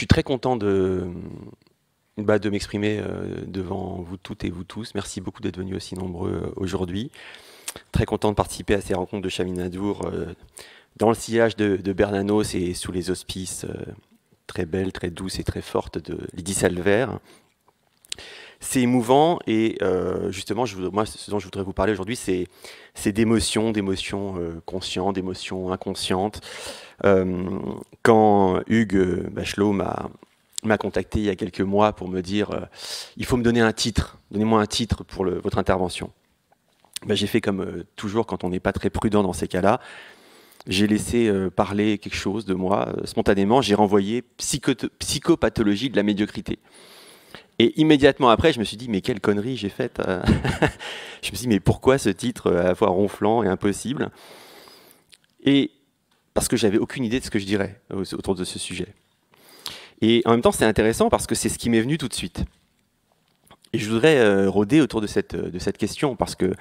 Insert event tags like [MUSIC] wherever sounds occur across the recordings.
Je suis très content de, bah, de m'exprimer euh, devant vous toutes et vous tous. Merci beaucoup d'être venus aussi nombreux euh, aujourd'hui. Très content de participer à ces rencontres de Chaminadour euh, dans le sillage de, de, Bernanos et sous les auspices très belles, très douces et très fortes de Lydie Salvert, c'est émouvant et euh, justement, moi, ce dont je voudrais vous parler aujourd'hui, c'est, d'émotions, d'émotions euh, conscientes, d'émotions inconscientes. Euh, quand Hugues Bachelot m'a, contacté il y a quelques mois pour me dire il faut me donner un titre, donnez-moi un titre pour votre intervention. Ben, j'ai fait comme toujours quand on n'est pas très prudent dans ces cas-là. J'ai laissé parler quelque chose de moi spontanément. J'ai renvoyé psychopathologie de la médiocrité. Et immédiatement après, je me suis dit, mais quelle connerie j'ai faite. Euh. [LAUGHS] je me suis dit, mais pourquoi ce titre euh, à la fois ronflant et impossible Et parce que j'avais aucune idée de ce que je dirais euh, autour de ce sujet. Et en même temps, c'est intéressant parce que c'est ce qui m'est venu tout de suite. Et je voudrais rôder autour de cette, de cette question parce que,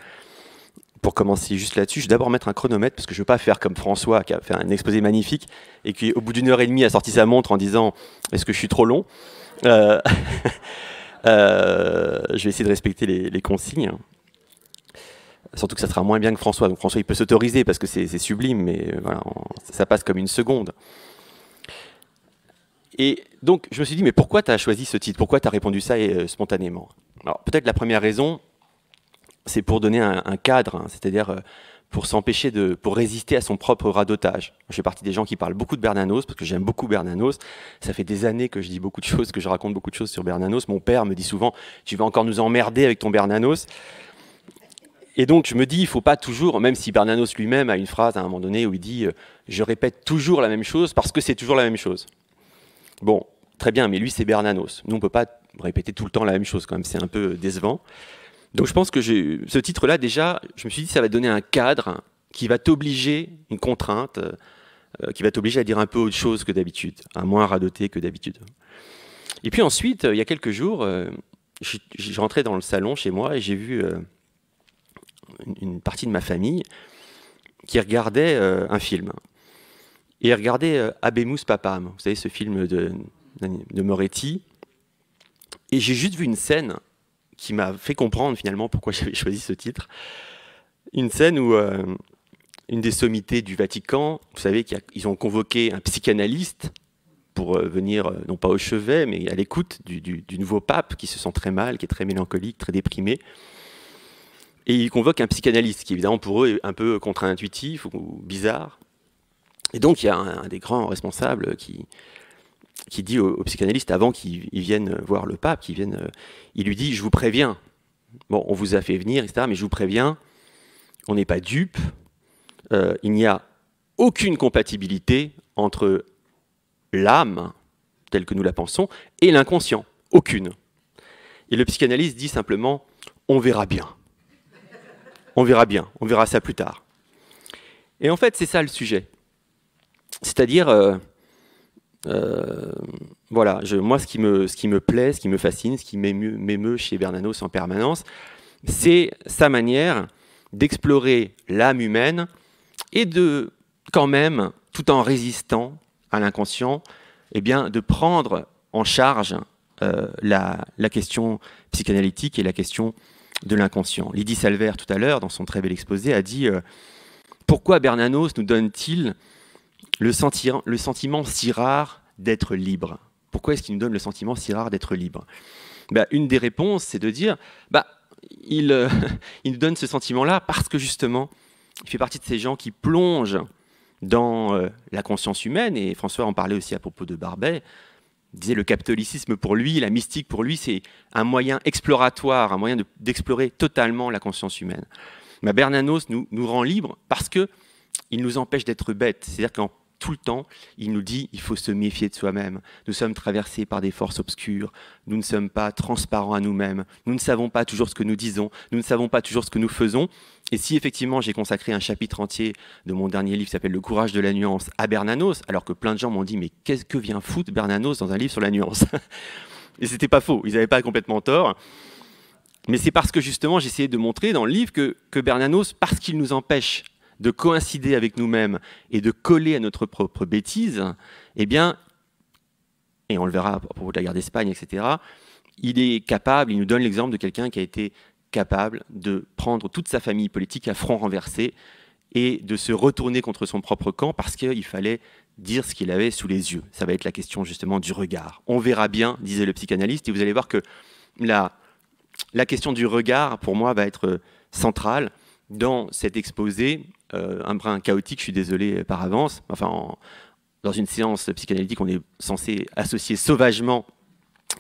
pour commencer juste là-dessus, je vais d'abord mettre un chronomètre parce que je ne veux pas faire comme François qui a fait un exposé magnifique et qui, au bout d'une heure et demie, a sorti sa montre en disant Est-ce que je suis trop long euh, [LAUGHS] euh, je vais essayer de respecter les, consignes. Hein. Surtout que ça sera moins bien que François. Donc François, il peut s'autoriser parce que c'est sublime, mais euh, voilà, ça passe comme une seconde. Et donc, je me suis dit, mais pourquoi tu as choisi ce titre Pourquoi tu as répondu ça spontanément Alors, peut-être la première raison, c'est pour donner un, cadre, hein. c'est-à-dire pour s'empêcher de, pour résister à son propre radotage. Je fais partie des gens qui parlent beaucoup de Bernanos parce que j'aime beaucoup Bernanos. Ça fait des années que je dis beaucoup de choses, que je raconte beaucoup de choses sur Bernanos. Mon père me dit souvent, tu vas encore nous emmerder avec ton Bernanos. Et donc je me dis, il faut pas toujours, même si Bernanos lui-même a une phrase à un moment donné où il dit, euh, je répète toujours la même chose parce que c'est toujours la même chose. Bon, très bien, mais lui c'est Bernanos. Nous on peut pas répéter tout le temps la même chose quand même, c'est un peu décevant. Donc je pense que ce titre-là, déjà, je me suis dit, ça va donner un cadre qui va t'obliger, une contrainte, euh, euh, qui va t'obliger à dire un peu autre chose que d'habitude, à moins radoter que d'habitude. Et puis ensuite, euh, il y a quelques jours, je, rentrais dans le salon chez moi et j'ai vu une, partie de ma famille qui regardait un film. Et regardait Abemus Papam, vous savez, ce film de, de Moretti. Et j'ai juste vu une scène qui m'a fait comprendre finalement pourquoi [LAUGHS] j'avais choisi ce titre. Une scène où euh, une des sommités du Vatican, vous savez qu'ils ont convoqué un psychanalyste pour euh, venir, euh, non pas au chevet, mais à l'écoute du, nouveau pape qui se sent très mal, qui est très mélancolique, très déprimé. Et ils convoquent un psychanalyste qui, évidemment, pour eux, est un peu contre-intuitif ou bizarre. Et donc, il y a un des grands responsables qui, qui dit au, psychanalyste avant qu'il vienne voir le pape, euh, il lui dit Je vous préviens, bon, on vous a fait venir, etc., mais je vous préviens, on n'est pas dupe, euh, il n'y a aucune compatibilité entre l'âme, telle que nous la pensons, et l'inconscient. Aucune. Et le psychanalyste dit simplement On verra bien. On verra bien, on verra ça plus tard. Et en fait, c'est ça le sujet. C'est-à-dire. Euh, euh, voilà, moi, ce qui, me, ce plaît, ce qui me fascine, ce qui m'émeut chez Bernanos en permanence, c'est sa manière d'explorer l'âme humaine et de, quand même, tout en résistant à l'inconscient, eh bien, de prendre en charge euh, la, question psychanalytique et la question de l'inconscient. Lydie Salver, tout à l'heure, dans son très bel exposé, a dit euh, Pourquoi Bernanos nous donne-t-il le, sentiment si rare d'être libre. Pourquoi est-ce qu'il nous donne le sentiment si rare d'être libre bah, Une des réponses, c'est de dire, bah, euh, [LAUGHS] il, nous donne ce sentiment-là parce que justement, il fait partie de ces gens qui plongent dans euh, la conscience humaine, et François en parlait aussi à propos de Barbet, disait le catholicisme pour lui, la mystique pour lui, c'est un moyen exploratoire, un moyen d'explorer totalement la conscience humaine. Mais bah, Bernanos nous, rend libres parce que il nous empêche d'être bêtes. C'est-à-dire qu'en tout le temps, il nous dit il faut se méfier de soi-même. Nous sommes traversés par des forces obscures, nous ne sommes pas transparents à nous-mêmes, nous ne savons pas toujours ce que nous disons, nous ne savons pas toujours ce que nous faisons. Et si effectivement j'ai consacré un chapitre entier de mon dernier livre qui s'appelle Le courage de la nuance à Bernanos, alors que plein de gens m'ont dit mais qu'est-ce que vient foutre Bernanos dans un livre sur la nuance [LAUGHS] Et c'était pas faux, ils n'avaient pas complètement tort. Mais c'est parce que justement j'essayais de montrer dans le livre que, que Bernanos, parce qu'il nous empêche de coïncider avec nous-mêmes et de coller à notre propre bêtise, eh bien, et on le verra à propos de la guerre d'Espagne, etc., il est capable, il nous donne l'exemple de quelqu'un qui a été capable de prendre toute sa famille politique à front renversé et de se retourner contre son propre camp parce qu'il fallait dire ce qu'il avait sous les yeux. Ça va être la question justement du regard. On verra bien, disait le psychanalyste, et vous allez voir que la, la question du regard, pour moi, va être euh, centrale dans cet exposé euh, un brin chaotique, je suis désolé par avance. Enfin, dans une séance psychanalytique, on est censé associer sauvagement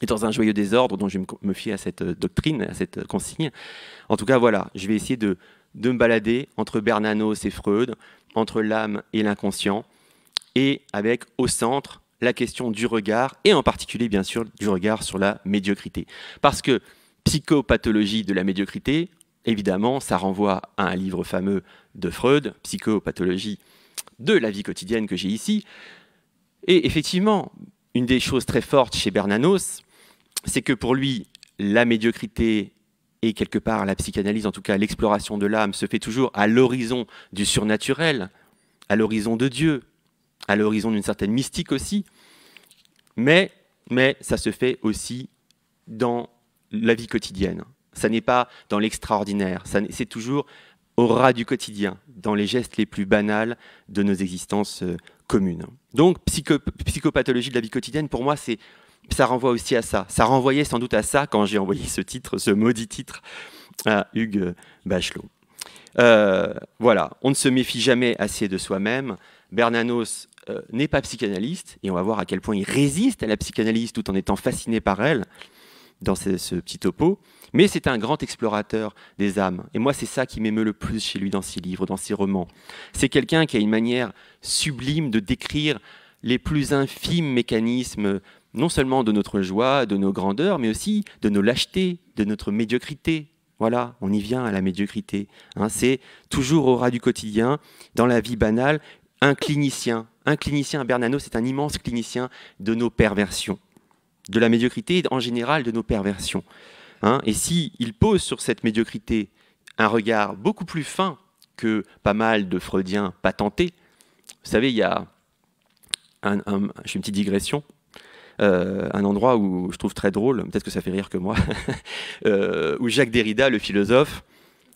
et dans un joyeux désordre, dont je vais me fier à cette euh, doctrine, à cette euh, consigne. En tout cas, voilà, je vais essayer de, de me balader entre Bernanos et Freud, entre l'âme et l'inconscient, et avec au centre la question du regard, et en particulier, bien sûr, du regard sur la médiocrité. Parce que psychopathologie de la médiocrité, évidemment, ça renvoie à un livre fameux de Freud, Psychopathologie de la vie quotidienne que j'ai ici. Et effectivement, une des choses très fortes chez Bernanos, c'est que pour lui, la médiocrité et quelque part la psychanalyse, en tout cas l'exploration de l'âme, se fait toujours à l'horizon du surnaturel, à l'horizon de Dieu, à l'horizon d'une certaine mystique aussi. Mais, mais ça se fait aussi dans la vie quotidienne. Ça n'est pas dans l'extraordinaire, c'est toujours au ras du quotidien, dans les gestes les plus banals de nos existences euh, communes. Donc, psychopathologie de la vie quotidienne, pour moi, c'est ça renvoie aussi à ça. Ça renvoyait sans doute à ça quand j'ai envoyé ce titre, ce maudit titre, à Hugues euh, Bachelot. Euh, voilà, on ne se méfie jamais assez de soi-même. Bernanos n'est pas psychanalyste, et on va voir à quel point il résiste à la psychanalyse tout en étant fasciné par elle dans ce, ce petit topo. Mais c'est un grand explorateur des âmes. Et moi, c'est ça qui m'émeut le plus chez lui dans ses livres, dans ses romans. C'est quelqu'un qui a une manière sublime de décrire les plus infimes mécanismes, non seulement de notre joie, de nos grandeurs, mais aussi de nos lâchetés, de notre médiocrité. Voilà, on y vient à la médiocrité. Hein. c'est toujours au ras du quotidien, dans la vie banale, un clinicien. Un clinicien, Bernano, c'est un immense clinicien de nos perversions, de la médiocrité en général de nos perversions. Hein, et s'il il pose sur cette médiocrité un regard beaucoup plus fin que pas mal de Freudiens patentés, vous savez, il y a, je fais une petite digression, euh, un endroit où je trouve très drôle, peut-être que ça fait rire que moi, [LAUGHS] euh, où Jacques Derrida, le philosophe,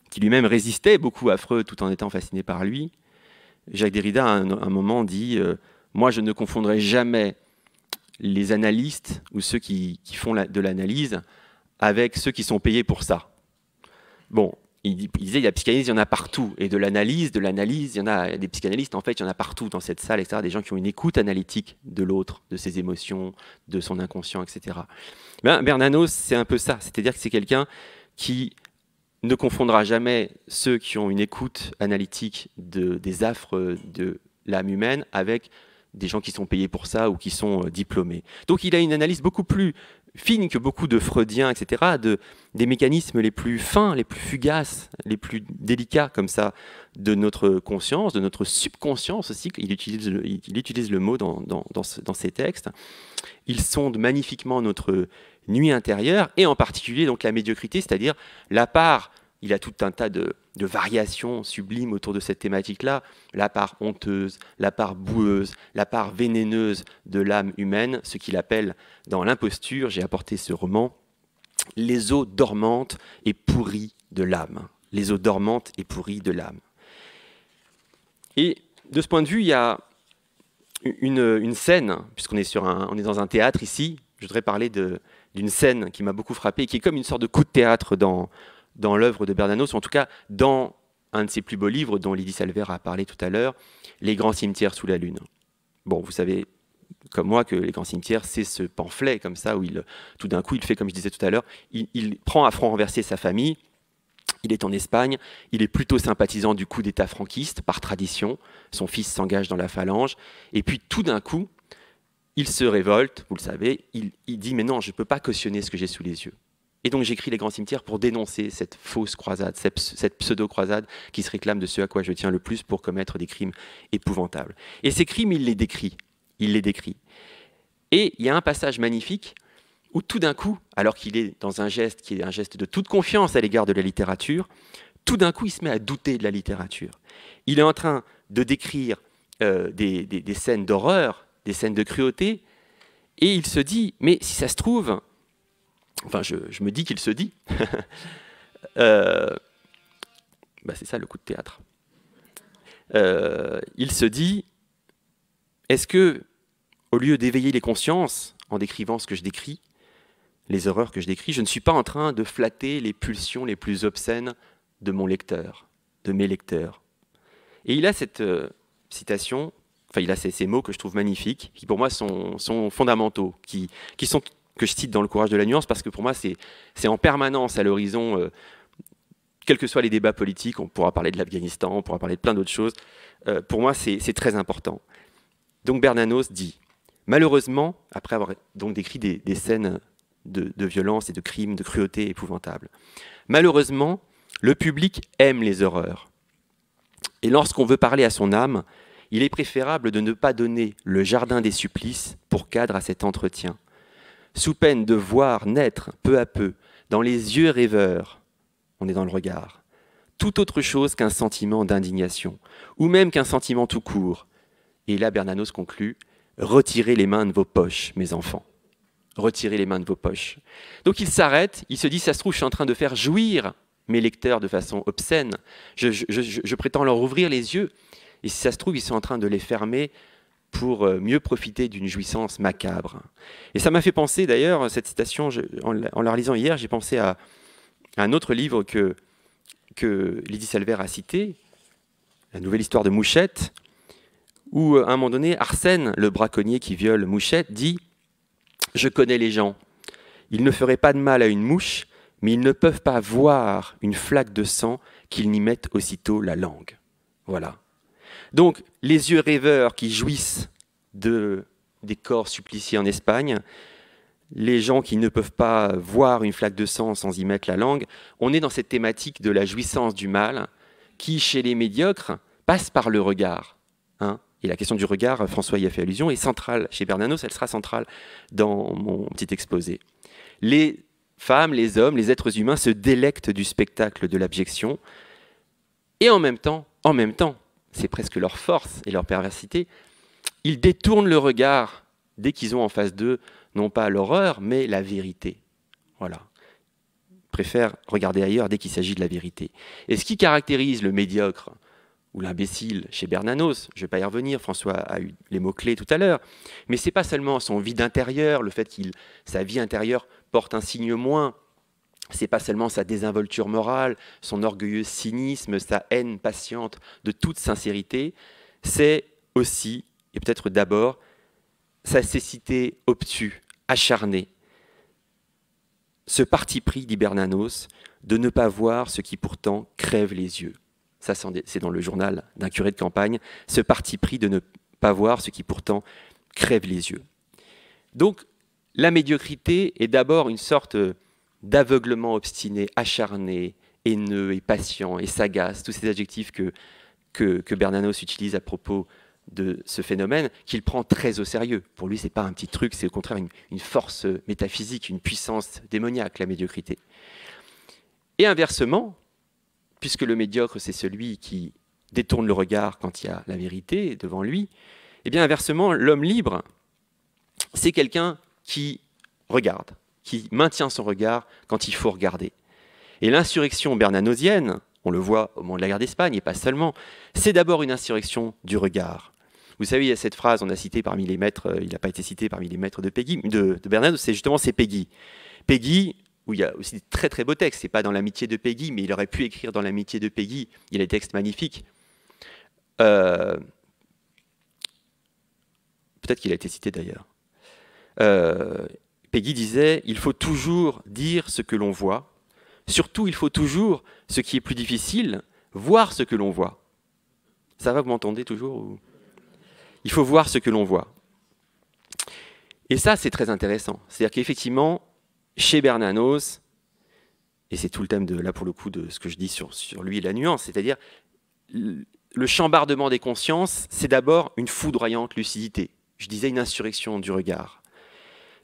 qui lui-même résistait beaucoup à Freud tout en étant fasciné par lui, Jacques Derrida à un, moment dit euh, Moi je ne confondrai jamais les analystes ou ceux qui, font de l'analyse avec ceux qui sont payés pour ça. Bon, il, disait, il y a psychanalyse, il y en a partout. Et de l'analyse, de l'analyse, il y en a, des psychanalystes, en fait, il y en a partout dans cette salle, etc. Des gens qui ont une écoute analytique de l'autre, de ses émotions, de son inconscient, etc. Ben, Bernanos, c'est un peu ça. C'est-à-dire que c'est quelqu'un qui ne confondra jamais ceux qui ont une écoute analytique de, des affres de l'âme humaine avec des gens qui sont payés pour ça ou qui sont euh, diplômés. Donc il a une analyse beaucoup plus fine que beaucoup de Freudiens, etc., de, des mécanismes les plus fins, les plus fugaces, les plus délicats comme ça de notre conscience, de notre subconscience aussi. Il utilise, il utilise le mot dans, dans, ces textes. Ils sondent magnifiquement notre nuit intérieure et en particulier donc la médiocrité, c'est-à-dire la part il a tout un tas de, variations sublimes autour de cette thématique-là. La part honteuse, la part boueuse, la part vénéneuse de l'âme humaine, ce qu'il appelle dans l'imposture, j'ai apporté ce roman, les eaux dormantes et pourries de l'âme. Les eaux dormantes et pourries de l'âme. Et de ce point de vue, il y a une, scène, puisqu'on est, est dans un théâtre ici, je voudrais parler d'une scène qui m'a beaucoup frappé, qui est comme une sorte de coup de théâtre dans, dans l'œuvre de Bernanos, ou en tout cas dans un de ses plus beaux livres dont Lydie Salver a parlé tout à l'heure, Les grands cimetières sous la lune. Bon, vous savez comme moi que Les grands cimetières, c'est ce pamphlet comme ça où il, tout d'un coup, il fait comme je disais tout à l'heure, il, prend à front renversé sa famille, il est en Espagne, il est plutôt sympathisant du coup d'État franquiste par tradition, son fils s'engage dans la phalange, et puis tout d'un coup, il se révolte, vous le savez, il, il dit mais non, je ne peux pas cautionner ce que j'ai sous les yeux. Et donc j'écris Les Grands Cimetières pour dénoncer cette fausse croisade, cette, pseudo-croisade qui se réclame de ce à quoi je tiens le plus pour commettre des crimes épouvantables. Et ces crimes, il les décrit. Il les décrit. Et il y a un passage magnifique où tout d'un coup, alors qu'il est dans un geste qui est un geste de toute confiance à l'égard de la littérature, tout d'un coup, il se met à douter de la littérature. Il est en train de décrire euh, des, des scènes d'horreur, des scènes de cruauté, et il se dit, mais si ça se trouve, enfin je, me dis qu'il se dit, [LAUGHS] euh, bah c'est ça le coup de théâtre. Euh, il se dit, est-ce que, au lieu d'éveiller les consciences en décrivant ce que je décris, les horreurs que je décris, je ne suis pas en train de flatter les pulsions les plus obscènes de mon lecteur, de mes lecteurs. Et il a cette euh, citation, enfin il a ces, mots que je trouve magnifiques, qui pour moi sont, fondamentaux, qui sont que je cite dans Le courage de la nuance, parce que pour moi, c'est en permanence à l'horizon, euh, quels que soient les débats politiques, on pourra parler de l'Afghanistan, on pourra parler de plein d'autres choses, euh, pour moi, c'est très important. Donc Bernanos dit, malheureusement, après avoir donc décrit des, scènes de, de violence et de crimes, de cruauté épouvantables, malheureusement, le public aime les horreurs. Et lorsqu'on veut parler à son âme, il est préférable de ne pas donner le jardin des supplices pour cadre à cet entretien sous peine de voir naître peu à peu, dans les yeux rêveurs, on est dans le regard, tout autre chose qu'un sentiment d'indignation, ou même qu'un sentiment tout court. Et là, Bernanos conclut, Retirez les mains de vos poches, mes enfants. Retirez les mains de vos poches. Donc il s'arrête, il se dit, ça se trouve, je suis en train de faire jouir mes lecteurs de façon obscène. Je, je prétends leur ouvrir les yeux. Et si ça se trouve, ils sont en train de les fermer pour euh, mieux profiter d'une jouissance macabre. Et ça m'a fait penser d'ailleurs, cette citation, en, la lisant hier, j'ai pensé à, un autre livre que, que Lydie Salver a cité, La nouvelle histoire de Mouchette, où euh, à un moment donné, Arsène, le braconnier qui viole Mouchette, dit « Je connais les gens. Ils ne feraient pas de mal à une mouche, mais ils ne peuvent pas voir une flaque de sang qu'ils n'y mettent aussitôt la langue. » Voilà. Donc, les yeux rêveurs qui jouissent des corps suppliciés en Espagne, les gens qui ne peuvent pas voir une flaque de sang sans y mettre la langue, on est dans cette thématique de la jouissance du mal qui, chez les médiocres, passe par le regard. Hein. et la question du regard, François y a fait allusion, est centrale chez Bernanos, elle sera centrale dans mon petit exposé. Les femmes, les hommes, les êtres humains se délectent du spectacle de l'abjection, et en même temps, en même temps, c'est presque leur force et leur perversité, ils détournent le regard dès qu'ils ont en face d'eux non pas l'horreur, mais la vérité. Voilà. Ils préfèrent regarder ailleurs dès qu'il s'agit de la vérité. Et ce qui caractérise le médiocre ou l'imbécile chez Bernanos, je ne vais pas y revenir, François a eu les mots-clés tout à l'heure, mais c'est pas seulement son vide intérieur, le fait que sa vie intérieure porte un signe moins, c'est pas seulement sa désinvolture morale, son orgueilleux cynisme, sa haine patiente de toute sincérité, c'est aussi, et peut-être d'abord, sa cécité obtue, acharnée, ce parti pris d'Hibernanos de ne pas voir ce qui pourtant crève les yeux. Ça, c'est dans le journal d'un curé de campagne, ce parti pris de ne pas voir ce qui pourtant crève les yeux. Donc, la médiocrité est d'abord une sorte euh, d'aveuglement obstiné, acharné, haineux et patient et sagace, tous ces adjectifs que, que, Bernanos utilise à propos de ce phénomène, qu'il prend très au sérieux. Pour lui, ce n'est pas un petit truc, c'est au contraire une, force métaphysique, une puissance démoniaque, la médiocrité. Et inversement, puisque le médiocre, c'est celui qui détourne le regard quand il y a la vérité devant lui, et eh bien inversement, l'homme libre, c'est quelqu'un qui regarde, qui maintient son regard quand il faut regarder. Et l'insurrection bernanosienne, on le voit au moment de la guerre d'Espagne, et pas seulement, c'est d'abord une insurrection du regard. Vous savez, il y a cette phrase, on a cité parmi les maîtres, euh, il n'a pas été cité parmi les maîtres de, Peggy, de, c'est justement c'est Peggy. Peggy, où il y a aussi des très très beaux textes, c'est pas dans l'amitié de Peggy, mais il aurait pu écrire dans l'amitié de Peggy, il y a des textes magnifiques. Euh, peut-être qu'il a été cité d'ailleurs. Euh, Peggy disait Il faut toujours dire ce que l'on voit. Surtout, il faut toujours, ce qui est plus difficile, voir ce que l'on voit. Ça va, vous m'entendez toujours Il faut voir ce que l'on voit. Et ça, c'est très intéressant. C'est-à-dire qu'effectivement, chez Bernanos, et c'est tout le thème de là pour le coup de ce que je dis sur, sur lui et la nuance, c'est-à-dire le chambardement des consciences, c'est d'abord une foudroyante lucidité. Je disais une insurrection du regard.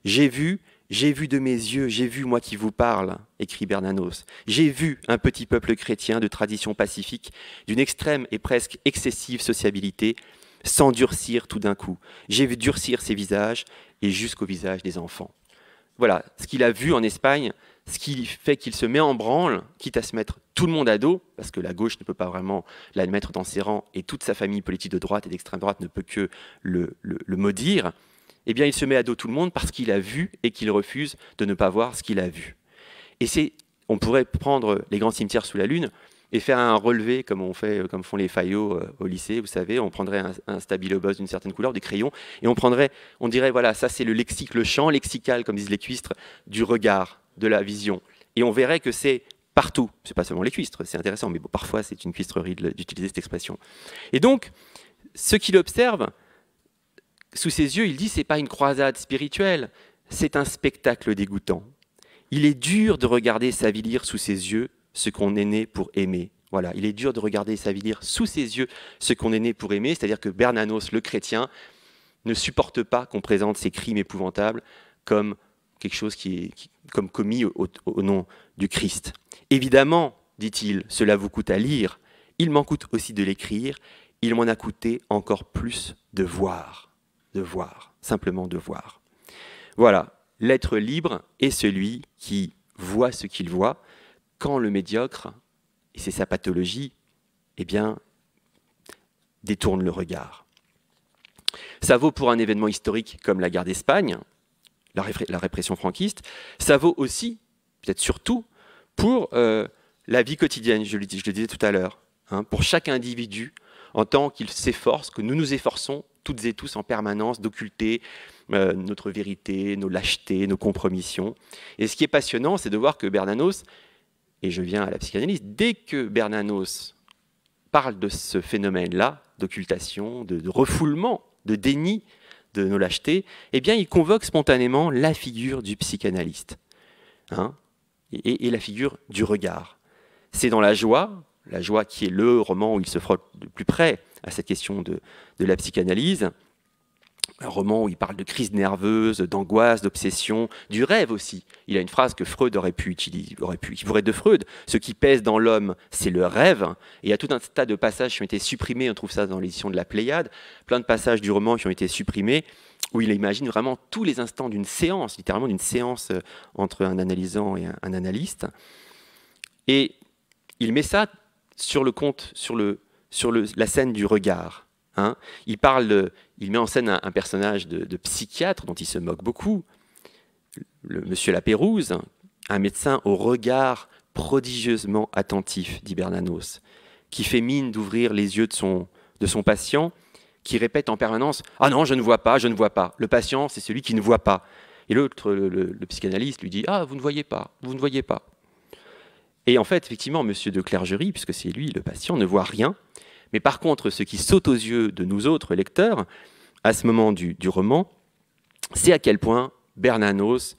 J'ai vu, j'ai vu de mes yeux, j'ai vu moi qui vous parle, écrit Bernanos. J'ai vu un petit peuple chrétien de tradition pacifique, d'une extrême et presque excessive sociabilité, s'endurcir tout d'un coup. J'ai vu durcir ses visages et jusqu'au visage des enfants. Voilà ce qu'il a vu en Espagne, ce qui fait qu'il se met en branle, quitte à se mettre tout le monde à dos, parce que la gauche ne peut pas vraiment l'admettre dans ses rangs et toute sa famille politique de droite et d'extrême droite ne peut que le, le maudire eh bien il se met à dos tout le monde parce qu'il a vu et qu'il refuse de ne pas voir ce qu'il a vu. Et c'est, on pourrait prendre les grands cimetières sous la lune et faire un relevé comme on fait, comme font les faillots euh, au lycée, vous savez, on prendrait un, stabilo d'une certaine couleur, des crayons, et on prendrait, on dirait voilà, ça c'est le lexique, le champ lexical, comme disent les cuistres, du regard, de la vision, et on verrait que c'est partout. C'est pas seulement les cuistres, c'est intéressant, mais parfois c'est une cuistrerie d'utiliser cette expression. Et donc, ce qu'il observe, sous ses yeux, il dit c'est pas une croisade spirituelle, c'est un spectacle dégoûtant. Il est dur de regarder s'avilir sous ses yeux ce qu'on est né pour aimer. Voilà, il est dur de regarder s'avilir sous ses yeux ce qu'on est né pour aimer, c'est-à-dire que Bernanos, le chrétien, ne supporte pas qu'on présente ses crimes épouvantables comme quelque chose qui est comme commis au, nom du Christ. Évidemment, dit-il, cela vous coûte à lire, il m'en coûte aussi de l'écrire, il m'en a coûté encore plus de voir de voir, simplement de voir. Voilà, l'être libre est celui qui voit ce qu'il voit, quand le médiocre, et c'est sa pathologie, eh bien, détourne le regard. Ça vaut pour un événement historique comme la guerre d'Espagne, la, répression franquiste, ça vaut aussi, peut-être surtout, pour euh, la vie quotidienne, je le, dis, je le disais tout à l'heure, hein, pour chaque individu en tant qu'il s'efforce, que nous nous efforçons toutes et tous en permanence d'occulter euh, notre vérité, nos lâchetés, nos compromissions. Et ce qui est passionnant, c'est de voir que Bernanos, et je viens à la psychanalyse, dès que Bernanos parle de ce phénomène-là, d'occultation, de, refoulement, de déni de nos lâchetés, eh bien, il convoque spontanément la figure du psychanalyste hein, et la figure du regard. C'est dans la joie la joie qui est le roman où il se frotte de plus près à cette question de, la psychanalyse. Un roman où il parle de crise nerveuse, d'angoisse, d'obsession, du rêve aussi. Il a une phrase que Freud aurait pu utiliser, aurait pu, qui pourrait de Freud. Ce qui pèse dans l'homme, c'est le rêve. Et il y a tout un tas de passages qui ont été supprimés. On trouve ça dans l'édition de la Pléiade. Plein de passages du roman qui ont été supprimés où il imagine vraiment tous les instants d'une séance, littéralement d'une séance euh, entre un analysant et un analyste. Et il met ça sur le compte, sur, le, sur la scène du regard. Hein. Il, parle il met en scène un, personnage de, psychiatre dont il se moque beaucoup, le, monsieur Lapérouse, un médecin au regard prodigieusement attentif, dit Bernanos, qui fait mine d'ouvrir les yeux de son, de son patient, qui répète en permanence ⁇ Ah non, je ne vois pas, je ne vois pas ⁇ Le patient, c'est celui qui ne voit pas. Et l'autre, le, psychanalyste, lui dit ⁇ Ah, vous ne voyez pas, vous ne voyez pas ⁇ et en fait, effectivement, monsieur de Clergerie, puisque c'est lui le patient, ne voit rien. Mais par contre, ce qui saute aux yeux de nous autres lecteurs, à ce moment du, roman, c'est à quel point Bernanos,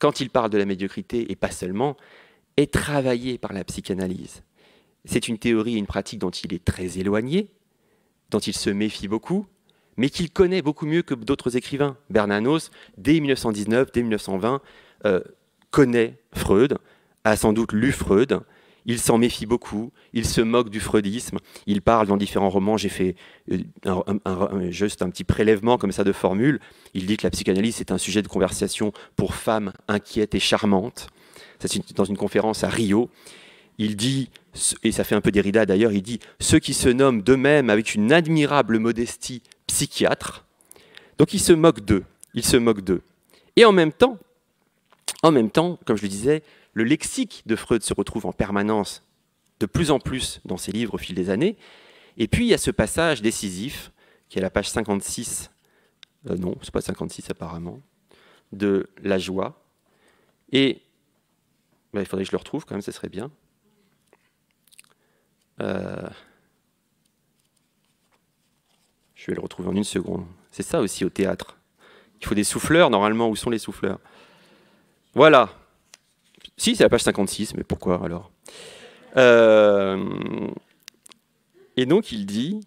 quand il parle de la médiocrité, et pas seulement, est travaillé par la psychanalyse. C'est une théorie et une pratique dont il est très éloigné, dont il se méfie beaucoup, mais qu'il connaît beaucoup mieux que d'autres écrivains. Bernanos, dès 1919, dès 1920, euh, connaît Freud, a sans doute lu Freud. Il s'en méfie beaucoup, il se moque du freudisme, il parle dans différents romans, j'ai fait euh, juste un petit prélèvement comme ça de formule, il dit que la psychanalyse est un sujet de conversation pour femmes inquiètes et charmantes, c'est dans une conférence à Rio, il dit, et ça fait un peu Derrida d'ailleurs, il dit « ceux qui se nomment d'eux-mêmes avec une admirable modestie psychiatre », donc il se moque d'eux, il se moque d'eux. Et en même temps, en même temps, comme je le disais, le lexique de Freud se retrouve en permanence, de plus en plus, dans ses livres au fil des années. Et puis, il y a ce passage décisif, qui est à la page 56, euh, non, c'est pas 56 apparemment, de La joie. Et bah, il faudrait que je le retrouve quand même, ce serait bien. Euh, je vais le retrouver en une seconde. C'est ça aussi au théâtre. Il faut des souffleurs, normalement. Où sont les souffleurs Voilà, si, c'est la page 56, mais pourquoi alors euh, Et donc il dit...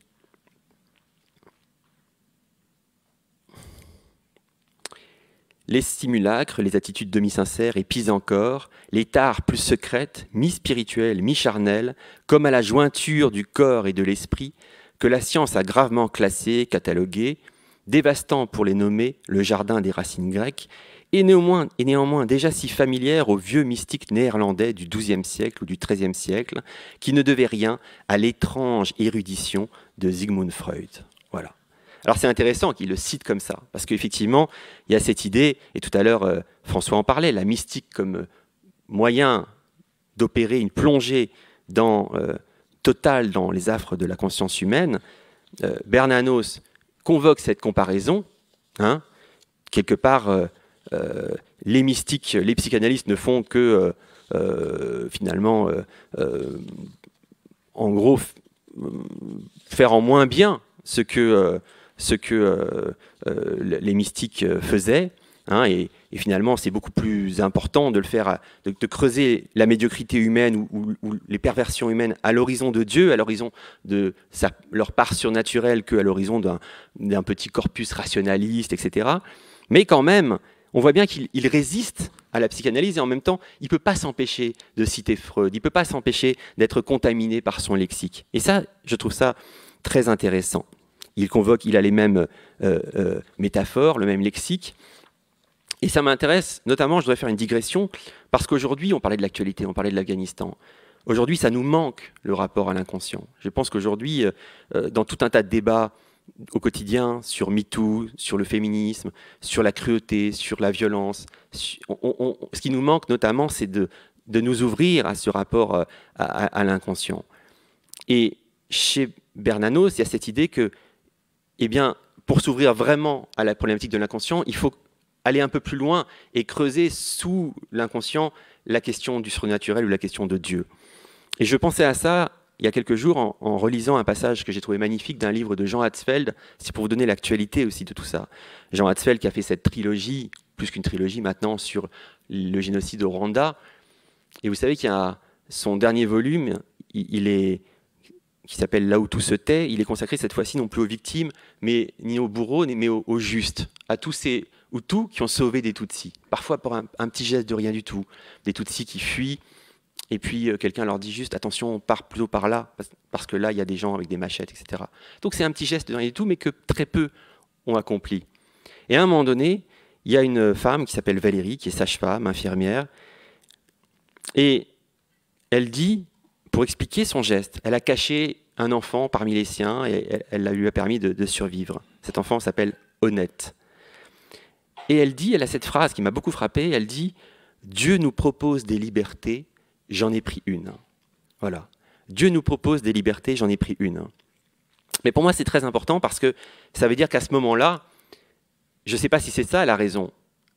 Les simulacres, les attitudes demi-sincères et pis encore, les tares plus secrètes, mi-spirituelles, mi-charnelles, comme à la jointure du corps et de l'esprit, que la science a gravement classé, catalogué, dévastant pour les nommer le jardin des racines grecques et néanmoins, néanmoins déjà si familière aux vieux mystiques néerlandais du XIIe siècle ou du XIIIe siècle, qui ne devait rien à l'étrange érudition de Sigmund Freud. Voilà. Alors c'est intéressant qu'il le cite comme ça, parce qu'effectivement, il y a cette idée, et tout à l'heure euh, François en parlait, la mystique comme euh, moyen d'opérer une plongée euh, totale dans les affres de la conscience humaine. Bernanos convoque cette comparaison, hein, quelque part euh, les mystiques, les psychanalystes ne font que euh, euh, finalement, en gros, faire en moins bien ce que, ce que les mystiques faisaient. Hein, et, finalement, c'est beaucoup plus important de le faire, de, creuser la médiocrité humaine ou, les perversions humaines à l'horizon de Dieu, à l'horizon de leur part surnaturelle, qu'à l'horizon d'un petit corpus rationaliste, etc. Mais quand même, on voit bien qu'il résiste à la psychanalyse et en même temps, il ne peut pas s'empêcher de citer Freud, il ne peut pas s'empêcher d'être contaminé par son lexique. Et ça, je trouve ça très intéressant. Il convoque, il a les mêmes euh, euh, métaphores, le même lexique. Et ça m'intéresse, notamment, je voudrais faire une digression, parce qu'aujourd'hui, on parlait de l'actualité, on parlait de l'Afghanistan. Aujourd'hui, ça nous manque le rapport à l'inconscient. Je pense qu'aujourd'hui, euh, dans tout un tas de débats au quotidien sur MeToo, sur le féminisme, sur la cruauté, sur la violence. ce qui nous manque notamment, c'est de, nous ouvrir à ce rapport euh, à, l'inconscient. Et chez Bernanos, il y a cette idée que, eh bien, pour s'ouvrir vraiment à la problématique de l'inconscient, il faut aller un peu plus loin et creuser sous l'inconscient la question du surnaturel ou la question de Dieu. Et je pensais à ça il y a quelques jours, en, relisant un passage que j'ai trouvé magnifique d'un livre de Jean Hatzfeld, c'est pour vous donner l'actualité aussi de tout ça. Jean Hatzfeld qui a fait cette trilogie, plus qu'une trilogie maintenant, sur le génocide au Rwanda. Et vous savez qu'il y a son dernier volume, il, est qui s'appelle Là où tout se tait, il est consacré cette fois-ci non plus aux victimes, mais ni aux bourreaux, mais aux, justes, à tous ces Hutus qui ont sauvé des Tutsis, parfois pour un, un, petit geste de rien du tout, des Tutsis qui fuient et puis euh, quelqu'un leur dit juste attention, on part plutôt par là, parce que là, il y a des gens avec des machettes, etc. Donc c'est un petit geste de tout, mais que très peu ont accompli. Et à un moment donné, il y a une femme qui s'appelle Valérie, qui est sage-femme, infirmière, et elle dit, pour expliquer son geste, elle a caché un enfant parmi les siens et elle, lui a permis de, survivre. Cet enfant s'appelle Honnête. Et elle dit, elle a cette phrase qui m'a beaucoup frappé, elle dit, Dieu nous propose des libertés j'en ai pris une. Voilà. Dieu nous propose des libertés, j'en ai pris une. Mais pour moi, c'est très important parce que ça veut dire qu'à ce moment-là, je ne sais pas si c'est ça la raison,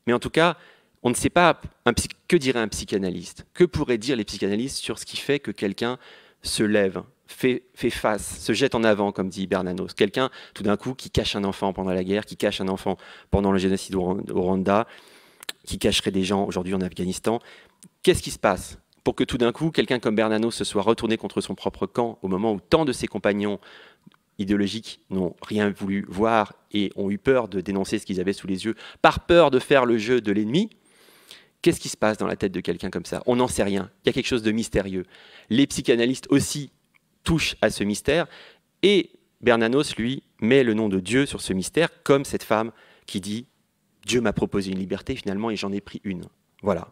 mais en tout cas, on ne sait pas un que dirait un psychanalyste, que pourraient dire les psychanalystes sur ce qui fait que quelqu'un se lève, fait, fait, face, se jette en avant, comme dit Bernanos. Quelqu'un, tout d'un coup, qui cache un enfant pendant la guerre, qui cache un enfant pendant le génocide au Rwanda, qui cacherait des gens aujourd'hui en Afghanistan. Qu'est-ce qui se passe pour que tout d'un coup, quelqu'un comme Bernanos se soit retourné contre son propre camp au moment où tant de ses compagnons idéologiques n'ont rien voulu voir et ont eu peur de dénoncer ce qu'ils avaient sous les yeux, par peur de faire le jeu de l'ennemi, qu'est-ce qui se passe dans la tête de quelqu'un comme ça On n'en sait rien. Il y a quelque chose de mystérieux. Les psychanalystes aussi touchent à ce mystère et Bernanos, lui, met le nom de Dieu sur ce mystère, comme cette femme qui dit Dieu m'a proposé une liberté finalement et j'en ai pris une. Voilà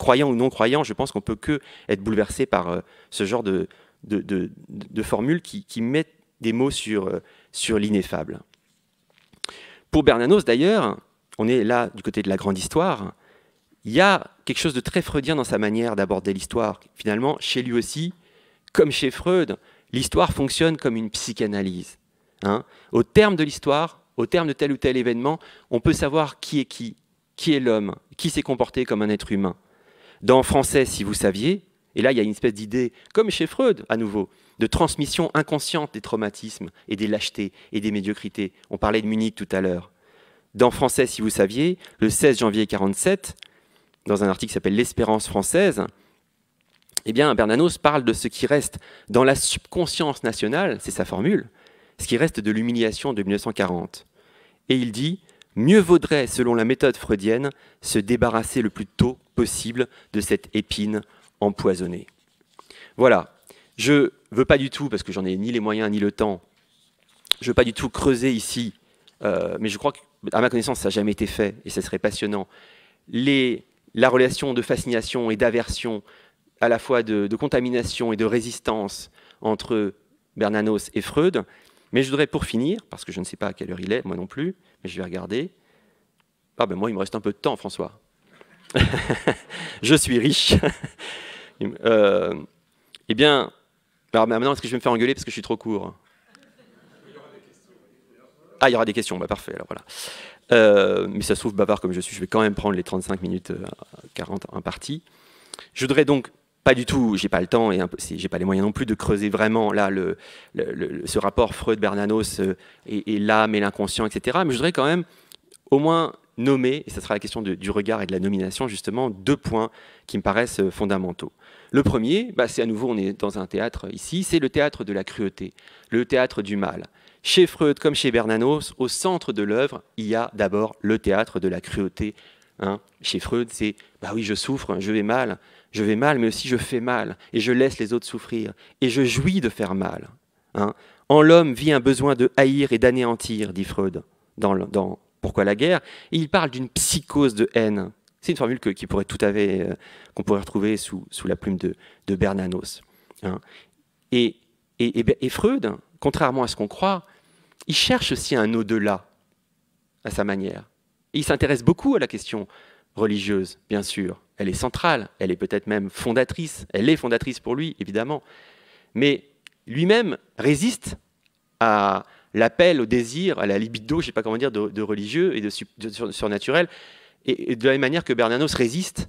croyant ou non croyant, je pense qu'on peut que être bouleversé par euh, ce genre de, de, formules qui, mettent des mots euh, sur, l'ineffable. Pour Bernanos, d'ailleurs, on est là du côté de la grande histoire, il y a quelque chose de très freudien dans sa manière d'aborder l'histoire. Finalement, chez lui aussi, comme chez Freud, l'histoire fonctionne comme une psychanalyse. Hein. au terme de l'histoire, au terme de tel ou tel événement, on peut savoir qui est qui, qui est l'homme, qui s'est comporté comme un être humain. Dans Français, si vous saviez, et là il y a une espèce d'idée, comme chez Freud à nouveau, de transmission inconsciente des traumatismes et des lâchetés et des médiocrités. On parlait de Munich tout à l'heure. Dans Français, si vous saviez, le 16 janvier 1947, dans un article qui s'appelle L'espérance française, eh bien, Bernanos parle de ce qui reste dans la subconscience nationale, c'est sa formule, ce qui reste de l'humiliation de 1940. Et il dit mieux vaudrait, selon la méthode freudienne, se débarrasser le plus tôt possible de cette épine empoisonnée. Voilà, je ne veux pas du tout, parce que j'en ai ni les moyens ni le temps, je ne veux pas du tout creuser ici, euh, mais je crois que, à ma connaissance, ça n'a jamais été fait, et ça serait passionnant, les, la relation de fascination et d'aversion, à la fois de, de contamination et de résistance entre Bernanos et Freud, mais je voudrais pour finir, parce que je ne sais pas à quelle heure il est, moi non plus, mais je vais regarder. Ah ben moi, il me reste un peu de temps, François. [LAUGHS] je suis riche. [LAUGHS] Euh, eh bien, maintenant, est-ce que je vais me faire engueuler parce que je suis trop court hein ah, ah, il y aura des questions, bah parfait, alors voilà. Euh, mais ça se trouve, bavard comme je suis, je vais quand même prendre les 35 minutes 40 euh, 40 partie. Je voudrais donc pas du tout, j'ai pas le temps et j'ai pas les moyens non plus de creuser vraiment là le, ce rapport Freud-Bernanos euh, et, l'âme et l'inconscient, etc. Mais je voudrais quand même au moins nommer, et ça sera la question du regard et de la nomination justement, deux points qui me paraissent euh, fondamentaux. Le premier, bah c'est à nouveau, on est dans un théâtre ici, c'est le théâtre de la cruauté, le théâtre du mal. Chez Freud comme chez Bernanos, au centre de l'œuvre, il y a d'abord le théâtre de la cruauté, Hein. Chez Freud, c'est bah oui, je souffre, je vais mal, je vais mal, mais aussi je fais mal et je laisse les autres souffrir et je jouis de faire mal. Hein. En l'homme vit un besoin de haïr et d'anéantir, dit Freud dans, Pourquoi la guerre Il parle d'une psychose de haine. C'est une formule qui pourrait tout à euh, qu'on pourrait retrouver sous, la plume de, de Bernanos. Hein. Et, ben, et Freud, contrairement à ce qu'on croit, il cherche aussi un au-delà à sa manière il s'intéresse beaucoup à la question religieuse, bien sûr. Elle est centrale, elle est peut-être même fondatrice, elle est fondatrice pour lui, évidemment. Mais lui-même résiste à l'appel au désir, à la libido, je ne sais pas comment dire, de, religieux et de, surnaturel, et, de la même manière que Bernanos résiste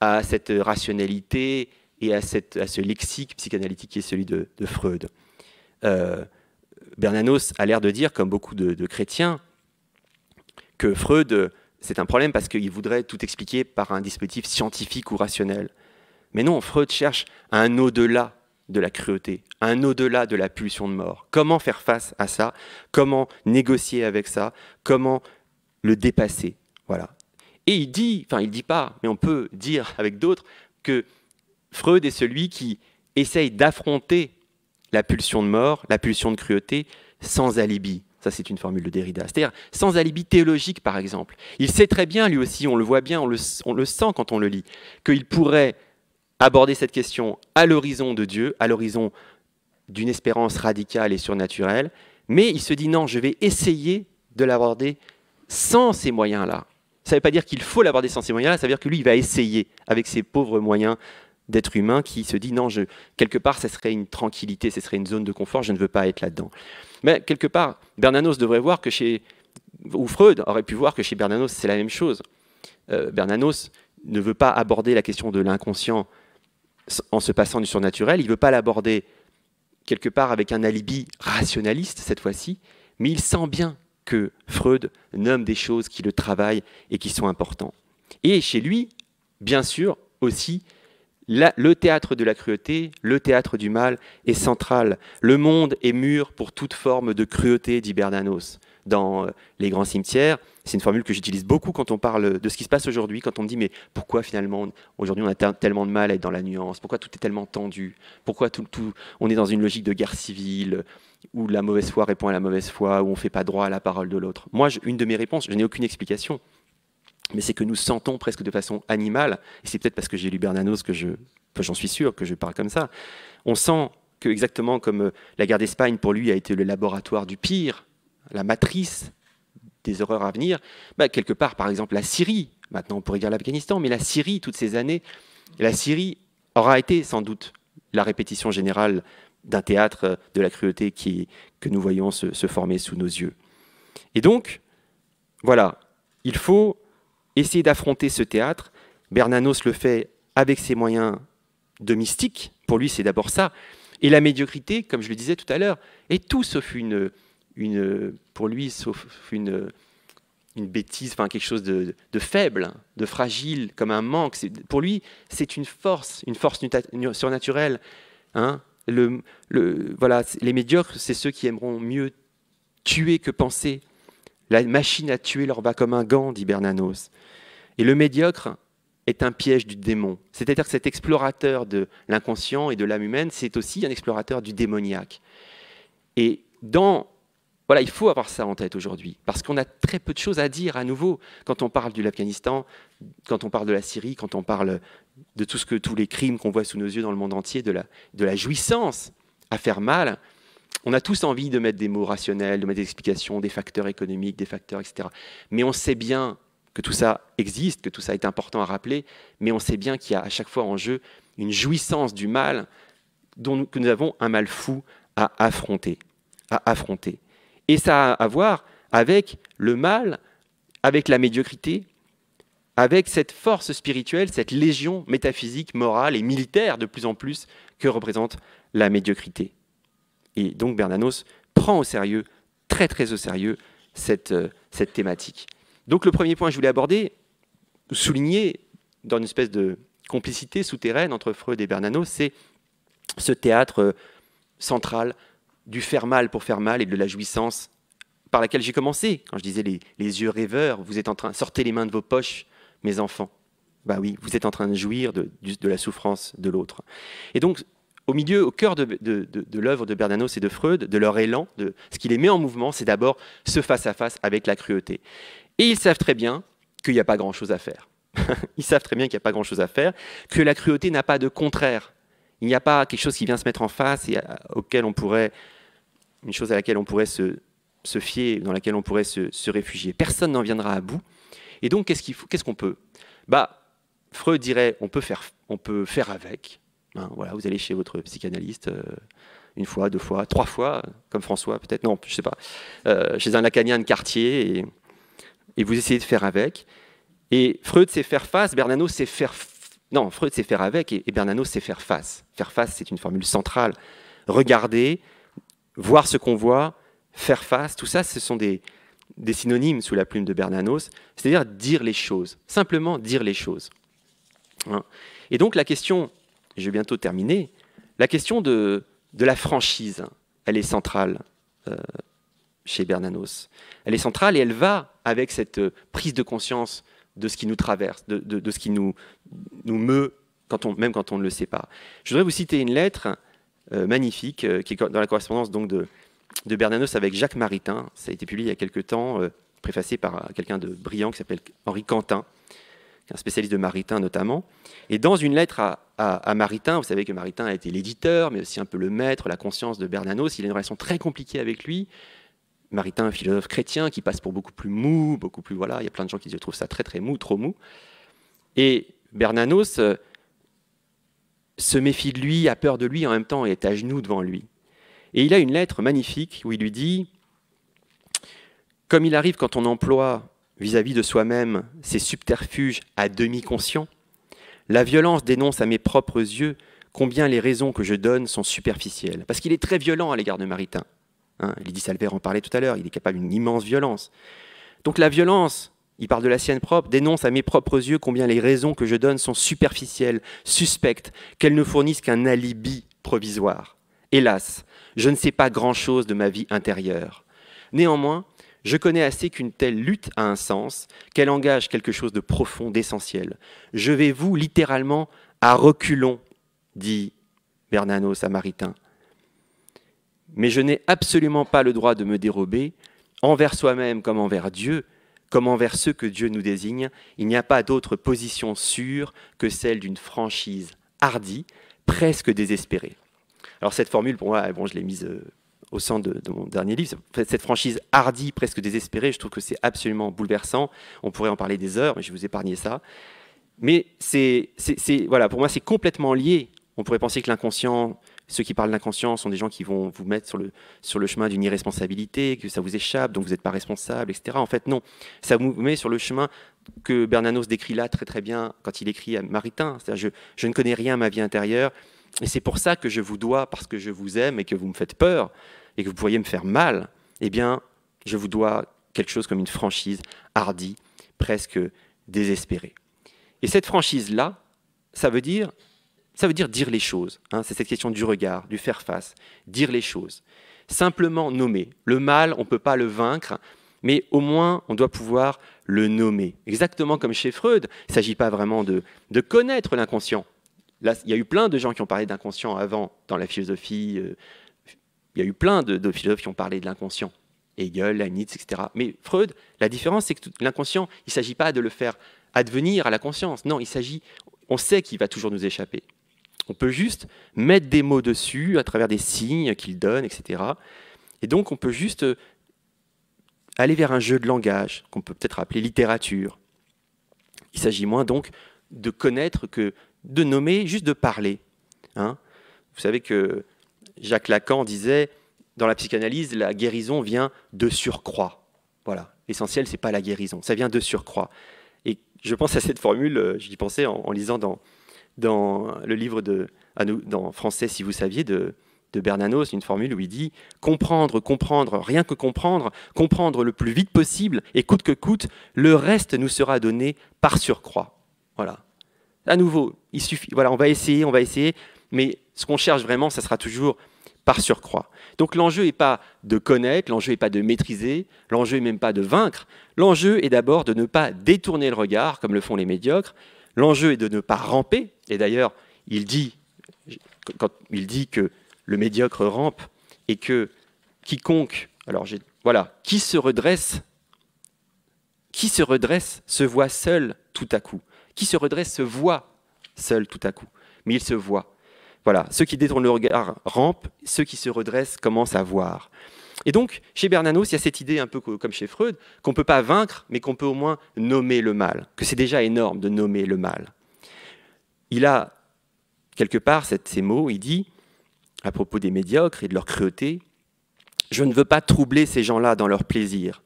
à cette rationalité et à, cette, à ce lexique psychanalytique qui est celui de, Freud. Euh, Bernanos a l'air de dire, comme beaucoup de, chrétiens, que Freud, c'est un problème parce qu'il voudrait tout expliquer par un dispositif scientifique ou rationnel. Mais non, Freud cherche un au-delà de la cruauté, un au-delà de la pulsion de mort. Comment faire face à ça Comment négocier avec ça Comment le dépasser Voilà. Et il dit, enfin il ne dit pas, mais on peut dire avec d'autres que Freud est celui qui essaye d'affronter la pulsion de mort, la pulsion de cruauté, sans alibi. Ça, c'est une formule de Derrida. C'est-à-dire sans alibi théologique, par exemple. Il sait très bien, lui aussi, on le voit bien, on le, on le sent quand on le lit, qu'il pourrait aborder cette question à l'horizon de Dieu, à l'horizon d'une espérance radicale et surnaturelle, mais il se dit non, je vais essayer de l'aborder sans ces moyens-là. Ça ne veut pas dire qu'il faut l'aborder sans ces moyens-là, ça veut dire que lui, il va essayer, avec ses pauvres moyens, d'être humain qui se dit non, je, quelque part, ce serait une tranquillité, ce serait une zone de confort, je ne veux pas être là-dedans. Mais quelque part, Bernanos devrait voir que chez, ou Freud aurait pu voir que chez Bernanos, c'est la même chose. Euh, Bernanos ne veut pas aborder la question de l'inconscient en se passant du surnaturel, il ne veut pas l'aborder quelque part avec un alibi rationaliste cette fois-ci, mais il sent bien que Freud nomme des choses qui le travaillent et qui sont importantes. Et chez lui, bien sûr, aussi, le théâtre de la cruauté, le théâtre du mal est central. Le monde est mûr pour toute forme de cruauté, dit Bernanos. Dans euh, Les Grands Cimetières, c'est une formule que j'utilise beaucoup quand on parle de ce qui se passe aujourd'hui, quand on me dit mais pourquoi finalement aujourd'hui on a tellement de mal à être dans la nuance, pourquoi tout est tellement tendu, pourquoi tout, on est dans une logique de guerre civile où la mauvaise foi répond à la mauvaise foi, où on ne fait pas droit à la parole de l'autre. Moi, une de mes réponses, je n'ai aucune explication mais c'est que nous sentons presque de façon animale, et c'est peut-être parce que j'ai lu Bernanos que je, j'en suis sûr, que je parle comme ça, on sent que exactement comme euh, la guerre d'Espagne pour lui a été le laboratoire du pire, la matrice des horreurs à venir, bah, quelque part, par exemple, la Syrie, maintenant on pourrait dire l'Afghanistan, mais la Syrie, toutes ces années, la Syrie aura été sans doute la répétition générale d'un théâtre euh, de la cruauté qui, que nous voyons se, se former sous nos yeux. Et donc, voilà, il faut essayer d'affronter ce théâtre. Bernanos le fait avec ses moyens de mystique, pour lui c'est d'abord ça. Et la médiocrité, comme je le disais tout à l'heure, est tout sauf une, une pour lui, sauf une, une bêtise, enfin quelque chose de, faible, de fragile, comme un manque. Pour lui, c'est une force, une force surnaturelle. Hein le, le, voilà, les médiocres, c'est ceux qui aimeront mieux tuer que penser. La machine à tuer leur va comme un gant, dit Bernanos. Et le médiocre est un piège du démon. C'est-à-dire que cet explorateur de l'inconscient et de l'âme humaine, c'est aussi un explorateur du démoniaque. Et dans voilà, il faut avoir ça en tête aujourd'hui, parce qu'on a très peu de choses à dire à nouveau quand on parle de l'Afghanistan, quand on parle de la Syrie, quand on parle de tout ce que tous les crimes qu'on voit sous nos yeux dans le monde entier, de la jouissance à faire mal, on a tous envie de mettre des mots rationnels, de mettre des explications, des facteurs économiques, des facteurs, etc. Mais on sait bien que tout ça existe, que tout ça est important à rappeler, mais on sait bien qu'il y a à chaque fois en jeu une jouissance du mal dont nous, que nous avons un mal fou à affronter, à affronter. Et ça a à voir avec le mal, avec la médiocrité, avec cette force spirituelle, cette légion métaphysique, morale et militaire de plus en plus que représente la médiocrité. Et donc Bernanos prend au sérieux, très très au sérieux, cette, euh, cette thématique. Donc le premier point que je voulais aborder, souligner dans une espèce de complicité souterraine entre Freud et Bernanos, c'est ce théâtre euh, central du faire mal pour faire mal et de la jouissance par laquelle j'ai commencé, quand je disais les, les, yeux rêveurs, vous êtes en train, sortez les mains de vos poches, mes enfants. Bah oui, vous êtes en train de jouir de, de la souffrance de l'autre. Et donc, au milieu, au cœur de, l'œuvre de Bernanos et de Freud, de leur élan, de ce qui les met en mouvement, c'est d'abord ce face-à-face avec la cruauté. Et ils savent très bien qu'il n'y a pas grand-chose à faire. [LAUGHS] ils savent très bien qu'il n'y a pas grand-chose à faire, que la cruauté n'a pas de contraire. Il n'y a pas quelque chose qui vient se mettre en face et auquel on pourrait, une chose à laquelle on pourrait se, fier, dans laquelle on pourrait se, réfugier. Personne n'en viendra à bout. Et donc, qu'est-ce qu'on peut bah, Freud dirait on peut faire, on peut faire avec, Hein, voilà, vous allez chez votre psychanalyste euh, une fois, deux fois, trois fois, comme François peut-être, non, je sais pas, euh, chez un lacanien de quartier, et, vous essayez de faire avec. Et Freud sait faire face, Bernanos sait faire... Non, Freud sait faire avec, et, Bernanos sait faire face. Faire face, c'est une formule centrale. Regarder, voir ce qu'on voit, faire face, tout ça, ce sont des, des synonymes sous la plume de Bernanos, c'est-à-dire dire les choses, simplement dire les choses. Hein. Et donc la question je vais bientôt terminer, la question de, la franchise, elle est centrale euh, chez Bernanos. Elle est centrale et elle va avec cette euh, prise de conscience de ce qui nous traverse, de, ce qui nous, nous meut, quand on, même quand on ne le sait pas. Je voudrais vous citer une lettre euh, magnifique qui est dans la correspondance donc, de, de Bernanos avec Jacques Maritain. Ça a été publié il y a quelque temps, préfacé par quelqu'un de brillant qui s'appelle Henri Quentin, un spécialiste de Maritain notamment. Et dans une lettre à, Maritain, vous savez que Maritain a été l'éditeur, mais aussi un peu le maître, la conscience de Bernanos, il a une relation très compliquée avec lui. Maritain, un philosophe chrétien qui passe pour beaucoup plus mou, beaucoup plus voilà, il y a plein de gens qui trouvent ça très très mou, trop mou. Et Bernanos euh, se méfie de lui, a peur de lui, en même temps et est à genoux devant lui. Et il a une lettre magnifique où il lui dit, comme il arrive quand on emploie vis-à-vis de soi-même ces subterfuges à demi conscient la violence dénonce à mes propres yeux combien les raisons que je donne sont superficielles. Parce qu'il est très violent à l'égard de Maritain. Hein. Lydie Salver en parlait tout à l'heure, il est capable d'une immense violence. Donc la violence, il parle de la sienne propre, dénonce à mes propres yeux combien les raisons que je donne sont superficielles, suspectes, qu'elles ne fournissent qu'un alibi provisoire. Hélas, je ne sais pas grand-chose de ma vie intérieure. Néanmoins, je connais assez qu'une telle lutte a un sens, qu'elle engage quelque chose de profond, d'essentiel. Je vais vous, littéralement, à reculons, dit Bernano Samaritain. Mais je n'ai absolument pas le droit de me dérober, envers soi-même comme envers Dieu, comme envers ceux que Dieu nous désigne, il n'y a pas d'autre position sûre que celle d'une franchise hardie, presque désespérée. Alors cette formule, pour moi, bon, je l'ai mise euh, au sein de, mon dernier livre. Cette franchise hardie, presque désespérée, je trouve que c'est absolument bouleversant. On pourrait en parler des heures, mais je vais vous épargner ça. Mais c'est, voilà, pour moi, c'est complètement lié. On pourrait penser que l'inconscient, ceux qui parlent d'inconscient sont des gens qui vont vous mettre sur le, sur le chemin d'une irresponsabilité, que ça vous échappe, donc vous n'êtes pas responsable, etc. En fait, non. Ça vous met sur le chemin que Bernanos décrit là très très bien quand il écrit à Maritain. cest je, je, ne connais rien à ma vie intérieure, et c'est pour ça que je vous dois, parce que je vous aime et que vous me faites peur, et que vous pourriez me faire mal, eh bien, je vous dois quelque chose comme une franchise hardie, presque désespérée. Et cette franchise-là, ça veut dire, ça veut dire dire les choses. Hein. C'est cette question du regard, du faire face, dire les choses. Simplement nommer. Le mal, on ne peut pas le vaincre, mais au moins, on doit pouvoir le nommer. Exactement comme chez Freud, il ne s'agit pas vraiment de, connaître l'inconscient. Là, il y a eu plein de gens qui ont parlé d'inconscient avant, dans la philosophie, euh, il y a eu plein de, philosophes qui ont parlé de l'inconscient. Hegel, Leibniz, etc. Mais Freud, la différence, c'est que l'inconscient, il ne s'agit pas de le faire advenir à la conscience. Non, il s'agit, on sait qu'il va toujours nous échapper. On peut juste mettre des mots dessus à travers des signes qu'il donne, etc. Et donc, on peut juste euh, aller vers un jeu de langage qu'on peut peut-être appeler littérature. Il s'agit moins donc de connaître que de nommer, juste de parler. Hein Vous savez que Jacques Lacan disait, dans la psychanalyse, la guérison vient de surcroît. Voilà, l'essentiel, c'est pas la guérison, ça vient de surcroît. Et je pense à cette formule, euh, j'y pensais en, en, lisant dans, dans le livre de, dans Français, si vous saviez, de, de Bernanos, une formule où il dit comprendre, comprendre, rien que comprendre, comprendre le plus vite possible et coûte que coûte, le reste nous sera donné par surcroît. Voilà. À nouveau, il suffit. Voilà, on va essayer, on va essayer, mais ce qu'on cherche vraiment, ça sera toujours par surcroît. Donc l'enjeu n'est pas de connaître, l'enjeu n'est pas de maîtriser, l'enjeu n'est même pas de vaincre. L'enjeu est d'abord de ne pas détourner le regard, comme le font les médiocres. L'enjeu est de ne pas ramper. Et d'ailleurs, il dit, quand il dit que le médiocre rampe et que quiconque, alors voilà, qui se redresse, qui se redresse se voit seul tout à coup. Qui se redresse se voit seul tout à coup. Mais il se voit. Voilà, ceux qui détournent le regard rampent, ceux qui se redressent commencent à voir. Et donc, chez Bernanos, il y a cette idée, un peu comme chez Freud, qu'on ne peut pas vaincre, mais qu'on peut au moins nommer le mal, que c'est déjà énorme de nommer le mal. Il a, quelque part, ces mots, il dit, à propos des médiocres et de leur cruauté, je ne veux pas troubler ces gens-là dans leur plaisir,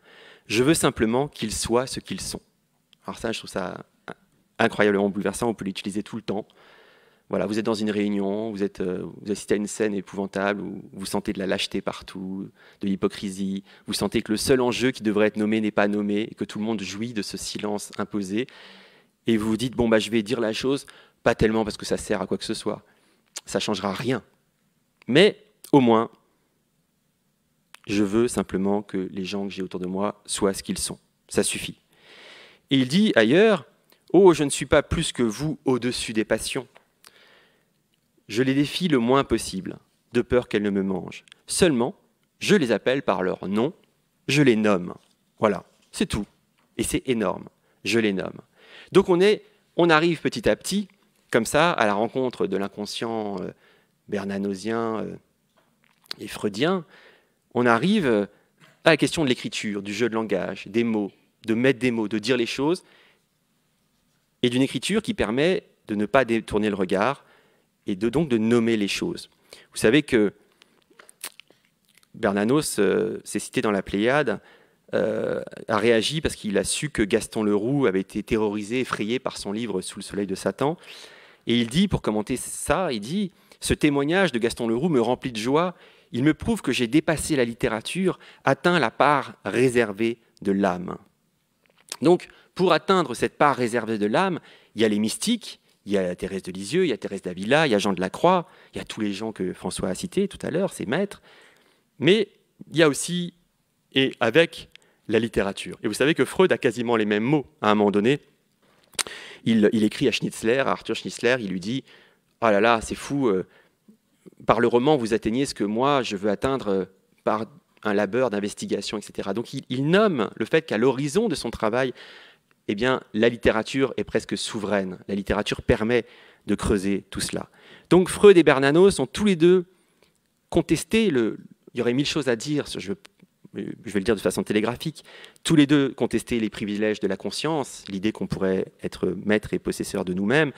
je veux simplement qu'ils soient ce qu'ils sont. Alors ça, je trouve ça euh, incroyablement bouleversant, on peut l'utiliser tout le temps vous êtes dans une réunion, vous, êtes, euh, assistez à une scène épouvantable où vous sentez de la lâcheté partout, de l'hypocrisie, vous sentez que le seul enjeu qui devrait être nommé n'est pas nommé, que tout le monde jouit de ce silence imposé, et vous vous dites, bon, bah, je vais dire la chose, pas tellement parce que ça sert à quoi que ce soit, ça ne changera rien. Mais au moins, je veux simplement que les gens que j'ai autour de moi soient ce qu'ils sont, ça suffit. Et il dit ailleurs, oh, je ne suis pas plus que vous au-dessus des passions je les défie le moins possible, de peur qu'elles ne me mangent. Seulement, je les appelle par leur nom, je les nomme. Voilà, c'est tout. Et c'est énorme, je les nomme. Donc on, est, on arrive petit à petit, comme ça, à la rencontre de l'inconscient euh, bernanosien euh, et freudien, on arrive euh, à la question de l'écriture, du jeu de langage, des mots, de mettre des mots, de dire les choses, et d'une écriture qui permet de ne pas détourner le regard, et donc de nommer les choses. Vous savez que Bernanos, euh, c'est cité dans la Pléiade, euh, a réagi parce qu'il a su que Gaston Leroux avait été terrorisé, effrayé par son livre Sous le soleil de Satan. Et il dit, pour commenter ça, il dit Ce témoignage de Gaston Leroux me remplit de joie. Il me prouve que j'ai dépassé la littérature, atteint la part réservée de l'âme. Donc, pour atteindre cette part réservée de l'âme, il y a les mystiques, il y a Thérèse de Lisieux, il y a Thérèse d'Avila, il y a Jean de la Croix, il y a tous les gens que François a cités tout à l'heure, ses maîtres. Mais il y a aussi, et avec la littérature. Et vous savez que Freud a quasiment les mêmes mots à un moment donné. Il, écrit à Schnitzler, à Arthur Schnitzler, il lui dit oh là là, c'est fou, euh, par le roman, vous atteignez ce que moi, je veux atteindre euh, par un labeur d'investigation, etc. Donc il, il nomme le fait qu'à l'horizon de son travail, eh bien, la littérature est presque souveraine. La littérature permet de creuser tout cela. Donc Freud et Bernanos sont tous les deux contesté, il y aurait mille choses à dire, je, je, vais le dire de façon télégraphique. Tous les deux contestaient les privilèges de la conscience, l'idée qu'on pourrait être maître et possesseur de nous-mêmes.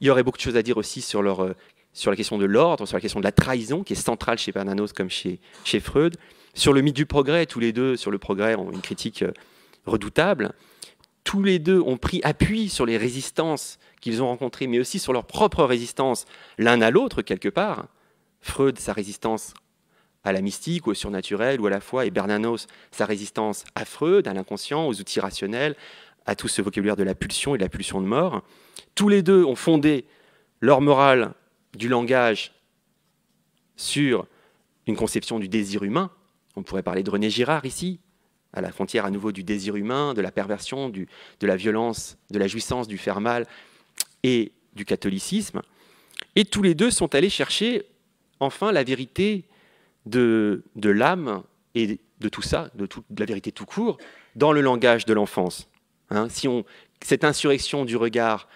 Il y aurait beaucoup de choses à dire aussi sur, leur, sur la question de l'ordre, sur la question de la trahison, qui est centrale chez Bernanos comme chez, chez Freud. Sur le mythe du progrès, tous les deux, sur le progrès, ont une critique redoutable tous les deux ont pris appui sur les résistances qu'ils ont rencontrées, mais aussi sur leur propre résistance l'un à l'autre, quelque part. Freud, sa résistance à la mystique, ou au surnaturel ou à la foi, et Bernanos, sa résistance à Freud, à l'inconscient, aux outils rationnels, à tout ce vocabulaire de la pulsion et de la pulsion de mort. Tous les deux ont fondé leur morale du langage sur une conception du désir humain. On pourrait parler de René Girard ici, à la frontière à nouveau du désir humain, de la perversion, du, de la violence, de la jouissance du faire mal et du catholicisme. Et tous les deux sont allés chercher enfin la vérité de, de l'âme et de tout ça, de, tout, la vérité tout court, dans le langage de l'enfance. Hein. si on, cette insurrection du regard,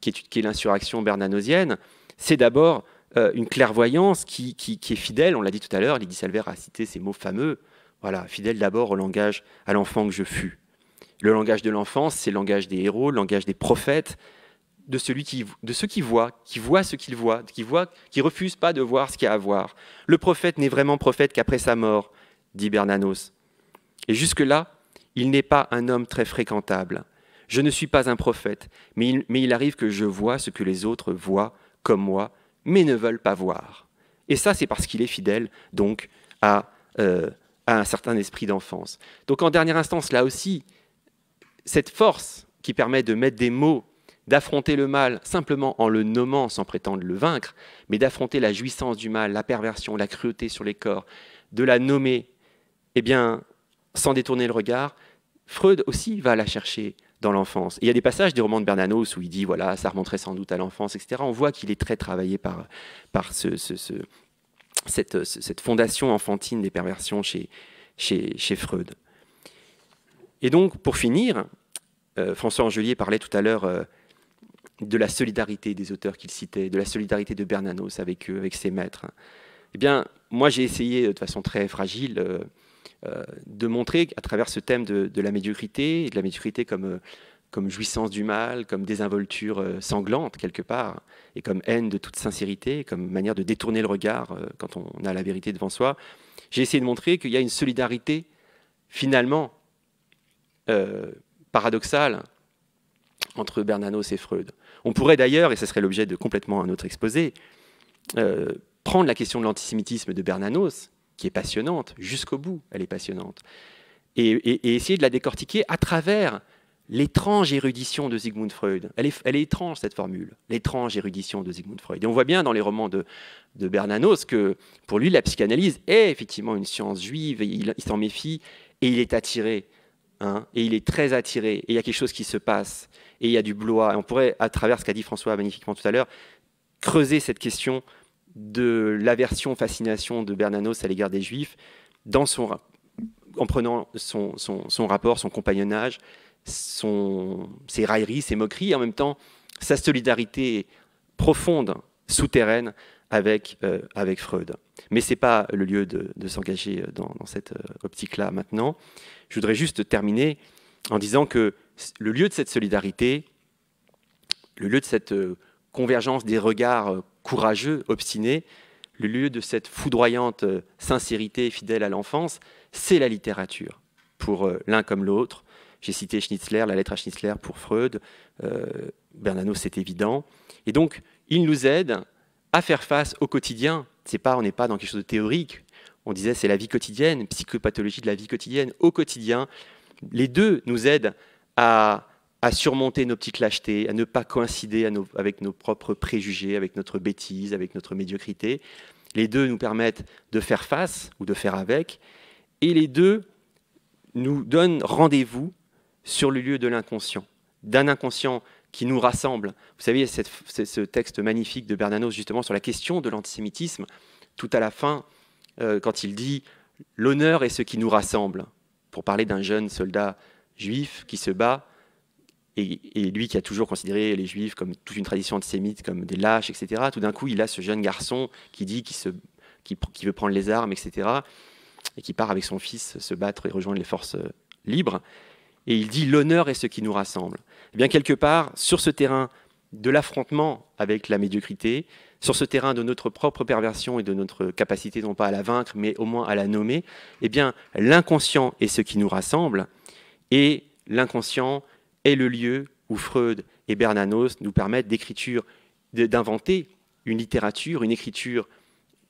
qui est, qui est l'insurrection bernanosienne, c'est d'abord euh, une clairvoyance qui, qui, est fidèle, on l'a dit tout à l'heure, Lydie Salver a cité ces mots fameux, voilà, fidèle d'abord au langage, à l'enfant que je fus. Le langage de l'enfance, c'est le langage des héros, le langage des prophètes, de, celui qui, de ceux qui voient, qui voient ce qu'ils voient, qui voient, qui refusent pas de voir ce qu'il y a à voir. Le prophète n'est vraiment prophète qu'après sa mort, dit Bernanos. Et jusque-là, il n'est pas un homme très fréquentable. Je ne suis pas un prophète, mais il, mais il arrive que je vois ce que les autres voient, comme moi, mais ne veulent pas voir. Et ça, c'est parce qu'il est fidèle, donc, à, euh, un certain esprit d'enfance. Donc en dernière instance, là aussi, cette force qui permet de mettre des mots, d'affronter le mal simplement en le nommant sans prétendre le vaincre, mais d'affronter la jouissance du mal, la perversion, la cruauté sur les corps, de la nommer, eh bien, sans détourner le regard, Freud aussi va la chercher dans l'enfance. Il y a des passages des romans de Bernanos où il dit, voilà, ça remonterait sans doute à l'enfance, etc. On voit qu'il est très travaillé par, par ce, euh, cette, fondation enfantine des perversions chez, chez, chez Freud. Et donc, pour finir, euh, François Angelier parlait tout à l'heure euh, de la solidarité des auteurs qu'il citait, de la solidarité de Bernanos avec eux, avec ses maîtres. Eh bien, moi, j'ai essayé de façon très fragile de montrer à travers ce thème de, de la médiocrité, et de la médiocrité comme comme jouissance du mal, comme désinvolture euh, sanglante quelque part, et comme haine de toute sincérité, comme manière de détourner le regard euh, quand on a la vérité devant soi. J'ai essayé de montrer qu'il y a une solidarité finalement euh, paradoxale entre Bernanos et Freud. On pourrait d'ailleurs, et ce serait l'objet de complètement un autre exposé, prendre la question de l'antisémitisme de Bernanos, qui est passionnante, jusqu'au bout, elle est passionnante, et, essayer de la décortiquer à travers l'étrange érudition de Sigmund Freud. Elle est, étrange, cette formule, l'étrange érudition de Sigmund Freud. Et on voit bien dans les romans de, Bernanos que pour lui, la psychanalyse est effectivement une science juive, il, s'en méfie, et il est attiré, hein, et il est très attiré, et il y a quelque chose qui se passe, et il y a du blois. Et on pourrait, à travers ce qu'a dit François magnifiquement tout à l'heure, creuser cette question de l'aversion, fascination de Bernanos à l'égard des Juifs dans son, en prenant son, son rapport, son compagnonnage, ses railleries, ses moqueries, et en même temps sa solidarité profonde, souterraine, avec, euh, avec Freud. Mais ce n'est pas le lieu de, s'engager dans, cette euh, optique-là maintenant. Je voudrais juste terminer en disant que le lieu de cette solidarité, le lieu de cette euh, convergence des regards courageux, obstinés, le lieu de cette foudroyante sincérité fidèle à l'enfance, c'est la littérature, pour l'un comme l'autre, j'ai cité Schnitzler, la lettre à Schnitzler pour Freud. Euh, Bernanos, c'est évident. Et donc, il nous aide à faire face au quotidien. C'est pas, on n'est pas dans quelque chose de théorique. On disait, c'est la vie quotidienne, psychopathologie de la vie quotidienne, au quotidien. Les deux nous aident à, surmonter nos petites lâchetés, à ne pas coïncider avec nos propres préjugés, avec notre bêtise, avec notre médiocrité. Les deux nous permettent de faire face ou de faire avec. Et les deux nous donnent rendez-vous sur le lieu de l'inconscient, d'un inconscient qui nous rassemble. Vous savez, cette, ce texte magnifique de Bernanos justement sur la question de l'antisémitisme, tout à la fin, euh, quand il dit ⁇ L'honneur est ce qui nous rassemble ⁇ pour parler d'un jeune soldat juif qui se bat, et, lui qui a toujours considéré les juifs comme toute une tradition antisémite, comme des lâches, etc., tout d'un coup, il a ce jeune garçon qui dit qu'il qui veut prendre les armes, etc., et qui part avec son fils se battre et rejoindre les forces euh, libres et il dit l'honneur est ce qui nous rassemble. Eh bien, quelque part, sur ce terrain de l'affrontement avec la médiocrité, sur ce terrain de notre propre perversion et de notre capacité non pas à la vaincre, mais au moins à la nommer, eh bien, l'inconscient est ce qui nous rassemble, et l'inconscient est le lieu où Freud et Bernanos nous permettent d'écriture, d'inventer une littérature, une écriture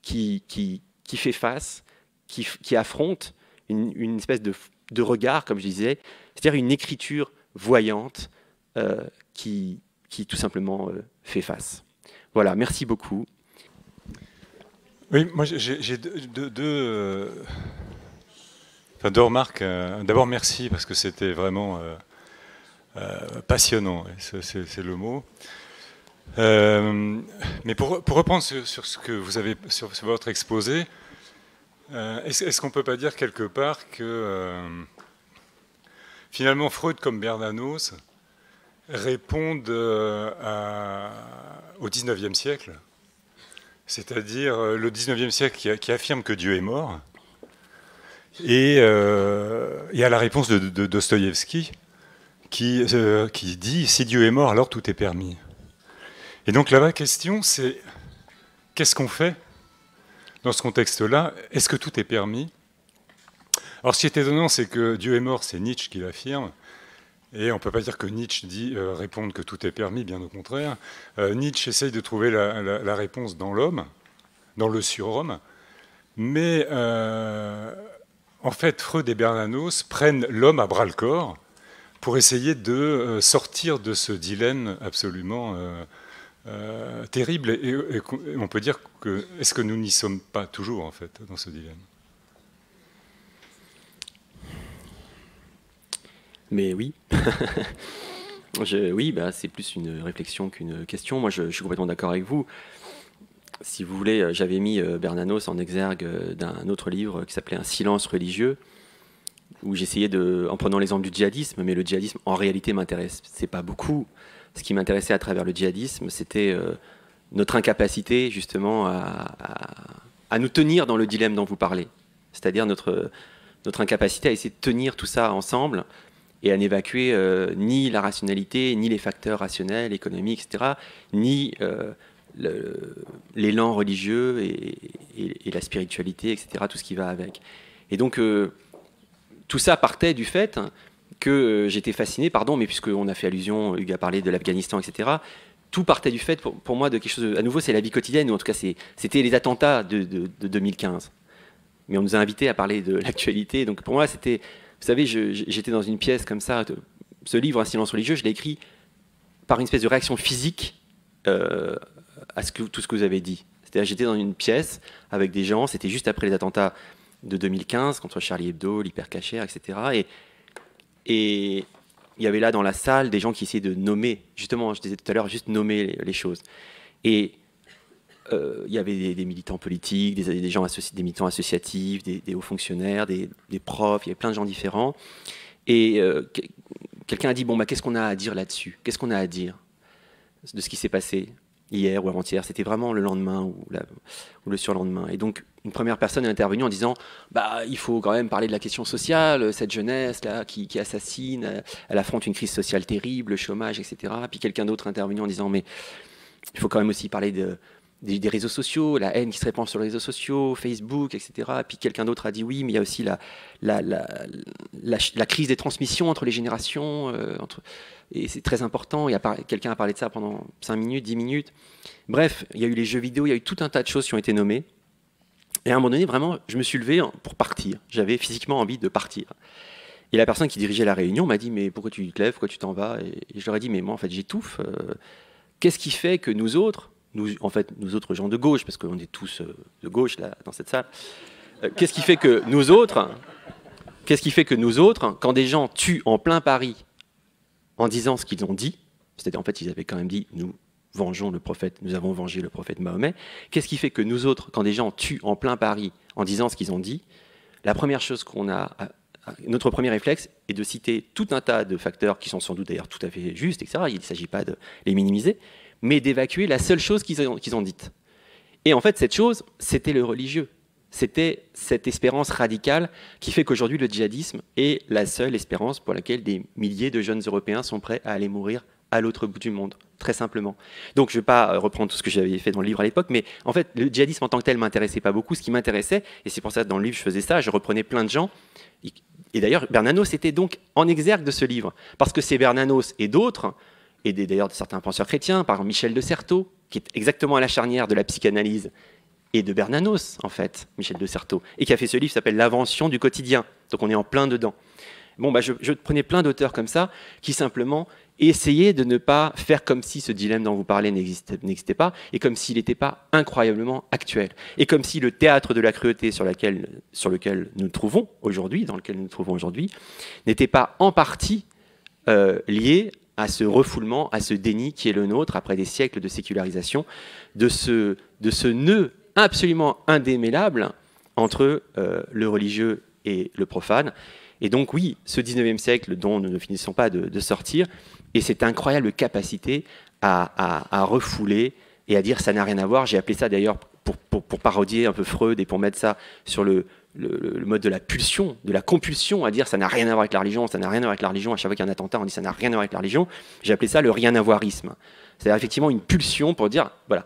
qui, qui, fait face, qui, affronte une, espèce de regard, comme je disais, c'est-à-dire une écriture voyante euh, qui, qui, tout simplement euh, fait face. Voilà, merci beaucoup. Oui, moi j'ai euh, deux, remarques. D'abord, merci parce que c'était vraiment passionnant, c'est le mot. mais pour, reprendre sur, ce que vous avez sur, votre exposé, est-ce qu'on ne peut pas dire quelque part que Finalement, Freud comme Bernanos répondent euh, au XIXe siècle, c'est-à-dire euh, le XIXe siècle qui, affirme que Dieu est mort, et, euh, à la réponse de, Dostoïevski qui dit Si Dieu est mort, alors tout est permis. Et donc la vraie question, c'est qu'est-ce qu'on fait dans ce contexte-là Est-ce que tout est permis alors, ce qui est étonnant, c'est que Dieu est mort, c'est Nietzsche qui l'affirme. Et on ne peut pas dire que Nietzsche dit euh, répondre que tout est permis, bien au contraire. Euh, Nietzsche essaye de trouver la, réponse dans l'homme, dans le surhomme. Mais euh, en fait, Freud et Bernanos prennent l'homme à bras le corps pour essayer de sortir de ce dilemme absolument terrible. Et, et on peut dire que est-ce que nous n'y sommes pas toujours, en fait, dans ce dilemme Mais oui. [LAUGHS] oui, bah, c'est plus une réflexion qu'une question. Moi, je, suis complètement d'accord avec vous. Si vous voulez, euh, j'avais mis euh, Bernanos en exergue euh, d'un autre livre qui s'appelait Un silence religieux, où j'essayais de, en prenant l'exemple du djihadisme, mais le djihadisme en réalité m'intéresse, c'est pas beaucoup. Ce qui m'intéressait à travers le djihadisme, c'était notre incapacité justement à, nous tenir dans le dilemme dont vous parlez, c'est-à-dire notre, notre incapacité à essayer de tenir tout ça ensemble et à n'évacuer euh, ni la rationalité, ni les facteurs rationnels, économiques, etc., ni euh, l'élan religieux et, la spiritualité, etc., tout ce qui va avec. Et donc, euh, tout ça partait du fait que j'étais fasciné, pardon, mais puisqu'on a fait allusion, Hugues a parlé de l'Afghanistan, etc., tout partait du fait, pour, moi, de quelque chose, à nouveau, c'est la vie quotidienne, ou en tout cas, c'était les attentats de, de 2015 mais on nous a invités à parler de [LAUGHS] l'actualité. Donc pour moi, c'était vous savez, j'étais dans une pièce comme ça. Ce livre, Un silence religieux, je l'ai écrit par une espèce de réaction physique euh, à ce que, tout ce que vous avez dit. C'est-à-dire, j'étais dans une pièce avec des gens. C'était juste après les attentats de 2015 contre Charlie Hebdo, l'hypercachère, etc. Et, et il y avait là dans la salle des gens qui essayaient de nommer, justement, je disais tout à l'heure, juste nommer les, les choses. Et euh, il y avait des, militants politiques, des, des gens des militants associatifs, des, hauts fonctionnaires, des, profs, il y avait plein de gens différents. Et euh, quelqu'un a dit, bon, bah, qu'est-ce qu'on a à dire là-dessus Qu'est-ce qu'on a à dire de ce qui s'est passé hier ou avant-hier C'était vraiment le lendemain ou, le surlendemain. Et donc, une première personne est intervenue en disant, bah, il faut quand même parler de la question sociale, cette jeunesse là qui, assassine, elle affronte une crise sociale terrible, le chômage, etc. Puis quelqu'un d'autre intervenu en disant, mais il faut quand même aussi parler de des, réseaux sociaux, la haine qui se répand sur les réseaux sociaux, Facebook, etc. puis quelqu'un d'autre a dit oui, mais il y a aussi la, la, la, la crise des transmissions entre les générations. Euh, entre, et c'est très important. Quelqu'un a parlé de ça pendant 5 minutes, 10 minutes. Bref, il y a eu les jeux vidéo, il y a eu tout un tas de choses qui ont été nommées. Et à un moment donné, vraiment, je me suis levé pour partir. J'avais physiquement envie de partir. Et la personne qui dirigeait la réunion m'a dit Mais pourquoi tu te lèves Pourquoi tu t'en vas et, je leur ai dit Mais moi, en fait, j'étouffe. Euh, qu'est-ce qui fait que nous autres, nous, en fait, nous autres gens de gauche, parce qu'on est tous euh, de gauche là, dans cette salle, euh, qu'est-ce qui fait que nous autres, qu'est-ce qui fait que nous autres, quand des gens tuent en plein Paris en disant ce qu'ils ont dit, c'est-à-dire en fait ils avaient quand même dit nous vengeons le prophète, nous avons vengé le prophète Mahomet, qu'est-ce qui fait que nous autres, quand des gens tuent en plein Paris en disant ce qu'ils ont dit, la première chose qu'on a, notre premier réflexe est de citer tout un tas de facteurs qui sont sans doute d'ailleurs tout à fait justes, etc. Il ne s'agit pas de les minimiser, mais d'évacuer la seule chose qu'ils ont, dite. Et en fait, cette chose, c'était le religieux. C'était cette espérance radicale qui fait qu'aujourd'hui, le djihadisme est la seule espérance pour laquelle des milliers de jeunes Européens sont prêts à aller mourir à l'autre bout du monde, très simplement. Donc je ne vais pas euh, reprendre tout ce que j'avais fait dans le livre à l'époque, mais en fait, le djihadisme en tant que tel m'intéressait pas beaucoup. Ce qui m'intéressait, et c'est pour ça que dans le livre, je faisais ça, je reprenais plein de gens. Et d'ailleurs, Bernanos était donc en exergue de ce livre, parce que c'est Bernanos et d'autres et d'ailleurs de certains penseurs chrétiens, par Michel de Certeau, qui est exactement à la charnière de la psychanalyse et de Bernanos, en fait, Michel de Certeau, et qui a fait ce livre qui s'appelle L'invention du quotidien. Donc on est en plein dedans. Bon, bah, je, prenais plein d'auteurs comme ça qui simplement essayaient de ne pas faire comme si ce dilemme dont vous parlez n'existait pas, et comme s'il n'était pas incroyablement actuel, et comme si le théâtre de la cruauté sur, laquelle, sur lequel nous nous trouvons aujourd'hui, dans lequel nous nous trouvons aujourd'hui, n'était pas en partie euh, lié à ce refoulement, à ce déni qui est le nôtre après des siècles de sécularisation, de ce, nœud absolument indémêlable entre euh, le religieux et le profane. Et donc oui, ce 19e siècle dont nous ne finissons pas de, sortir, et cette incroyable capacité à, refouler et à dire ça n'a rien à voir, j'ai appelé ça d'ailleurs pour, parodier un peu Freud et pour mettre ça sur le, le, mode de la pulsion, de la compulsion à dire ça n'a rien à voir avec la religion, ça n'a rien à voir avec la religion. À chaque fois qu'il y a un attentat, on dit ça n'a rien à voir avec la religion. J'ai appelé ça le rien à voirisme. C'est effectivement une pulsion pour dire voilà.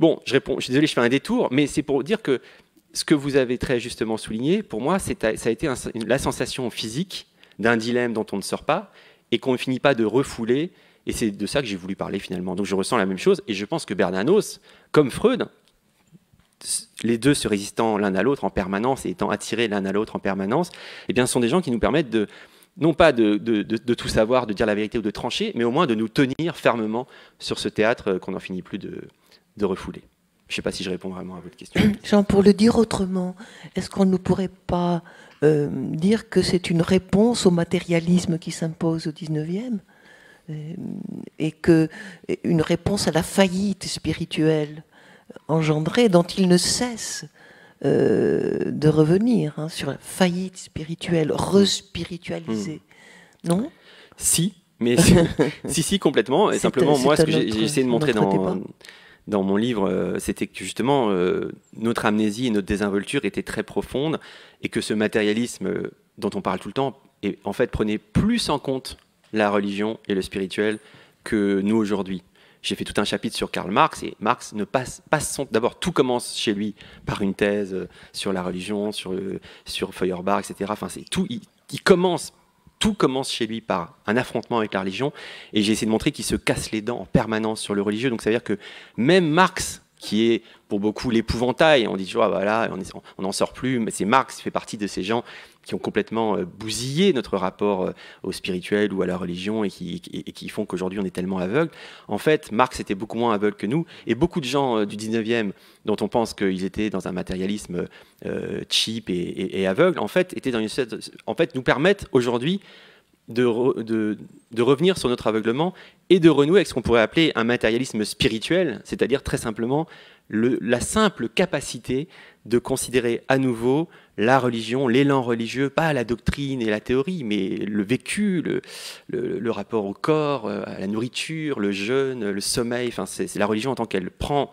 Bon, je réponds, je suis désolé, je fais un détour, mais c'est pour dire que ce que vous avez très justement souligné, pour moi, ça a été la sensation physique d'un dilemme dont on ne sort pas et qu'on ne finit pas de refouler. Et c'est de ça que j'ai voulu parler finalement. Donc je ressens la même chose. Et je pense que Bernanos, comme Freud, les deux se résistant l'un à l'autre en permanence et étant attirés l'un à l'autre en permanence, eh bien, ce sont des gens qui nous permettent de, non pas de, tout savoir, de dire la vérité ou de trancher, mais au moins de nous tenir fermement sur ce théâtre euh, qu'on n'en finit plus de, refouler. Je ne sais pas si je réponds vraiment à votre question. [CLEARS THROAT] Jean, pour le dire autrement, est-ce qu'on ne pourrait pas euh, dire que c'est une réponse au matérialisme qui s'impose au 19e euh, et que une réponse à la faillite spirituelle engendré, dont il ne cesse euh, de revenir hein, sur la faillite spirituelle, mm. respiritualisée. Mm. Non Si, mais [LAUGHS] si, si, complètement. Et simplement, moi, ce que j'ai essayé de montrer dans, dans mon livre, euh, c'était que justement, euh, notre amnésie et notre désinvolture étaient très profondes et que ce matérialisme dont on parle tout le temps, et en fait, prenait plus en compte la religion et le spirituel que nous aujourd'hui. J'ai fait tout un chapitre sur Karl Marx et Marx ne passe pas son. D'abord, tout commence chez lui par une thèse euh, sur la religion, sur, sur Feuerbach, etc. Enfin, c'est tout. Il, il commence tout commence chez lui par un affrontement avec la religion, et j'ai essayé de montrer qu'il se casse les dents en permanence sur le religieux. Donc ça veut dire que même Marx qui est pour beaucoup l'épouvantail. On dit toujours, voilà, on n'en sort plus, mais c'est Marx fait partie de ces gens qui ont complètement euh, bousillé notre rapport euh, au spirituel ou à la religion et qui, font qu'aujourd'hui on est tellement aveugle. En fait, Marx était beaucoup moins aveugle que nous et beaucoup de gens euh, du 19e dont on pense qu'ils étaient dans un matérialisme cheap et, aveugle, en fait, étaient dans une, en fait, nous permettent aujourd'hui de, revenir sur notre aveuglement et de renouer avec ce qu'on pourrait appeler un matérialisme spirituel, c'est-à-dire très simplement la simple capacité de considérer à nouveau la religion, l'élan religieux, pas la doctrine et la théorie, mais le vécu, le, rapport au corps, euh, à la nourriture, le jeûne, le sommeil. Enfin, c'est la religion en tant qu'elle prend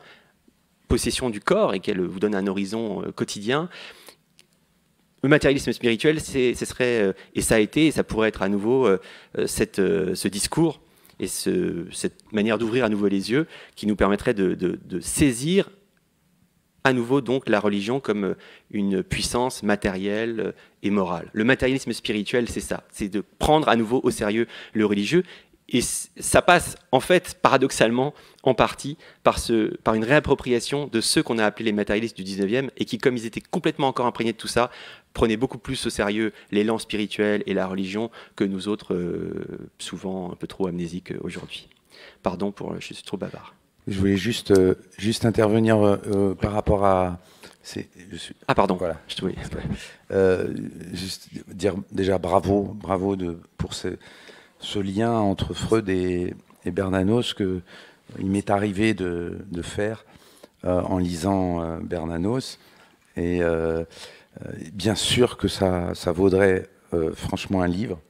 possession du corps et qu'elle vous donne un horizon euh, quotidien le matérialisme spirituel, ce serait, euh, et ça a été, et ça pourrait être à nouveau euh, euh, cette, ce discours et cette manière d'ouvrir à nouveau les yeux qui nous permettrait de, saisir à nouveau donc la religion comme une puissance matérielle et morale. Le matérialisme spirituel, c'est ça, c'est de prendre à nouveau au sérieux le religieux et ça passe, en fait, paradoxalement, en partie par, ce, par une réappropriation de ceux qu'on a appelés les matérialistes du 19e et qui, comme ils étaient complètement encore imprégnés de tout ça, prenaient beaucoup plus au sérieux l'élan spirituel et la religion que nous autres, euh, souvent un peu trop amnésiques euh, aujourd'hui. Pardon pour, euh, je suis trop bavard. Je voulais juste, juste intervenir par rapport à. ah pardon. Voilà. Je te juste dire déjà bravo, bravo de, pour ce, ce lien entre Freud et, Bernanos que euh, il m'est arrivé de, faire euh, en lisant euh, Bernanos. Et bien sûr que ça, vaudrait franchement un livre.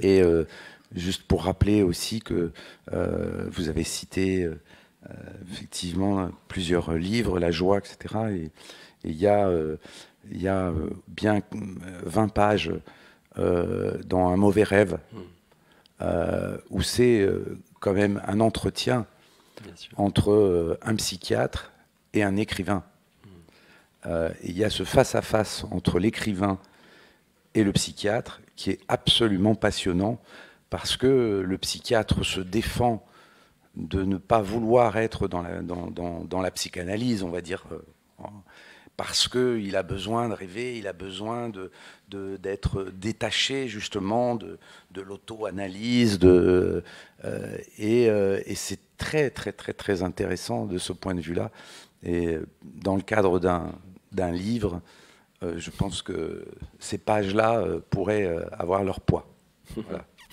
Et juste pour rappeler aussi que vous avez cité effectivement plusieurs livres, La joie, etc. Et il y a, bien 20 pages dans Un mauvais rêve. Hmm. Euh, où c'est euh, quand même un entretien entre euh, un psychiatre et un écrivain. Il y a ce face-à-face entre l'écrivain et le psychiatre qui est absolument passionnant parce que le psychiatre se défend de ne pas vouloir être dans dans la psychanalyse, on va dire, parce qu'il a besoin de rêver, il a besoin de, d'être détaché justement de, l'auto-analyse. Euh, euh, et, c'est très, très, très, très intéressant de ce point de vue-là. Et dans le cadre d'un livre, euh, je pense que ces pages-là pourraient avoir leur poids. [LAUGHS]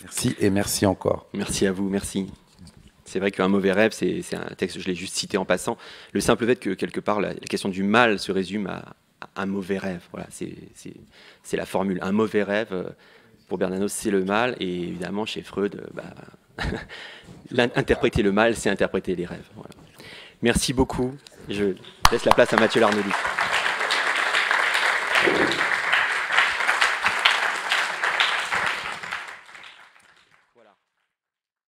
Merci et merci encore. Merci à vous, merci. C'est vrai qu'un mauvais rêve, c'est un texte, je l'ai juste cité en passant. Le simple fait que, quelque part, la question du mal se résume à, un mauvais rêve. Voilà, c'est la formule. Un mauvais rêve, euh, pour Bernanos, c'est le mal. Et évidemment, chez Freud, euh, bah, [LAUGHS] interpréter le mal, c'est interpréter les rêves. Merci beaucoup. Je laisse la place à Mathieu Larnoldi.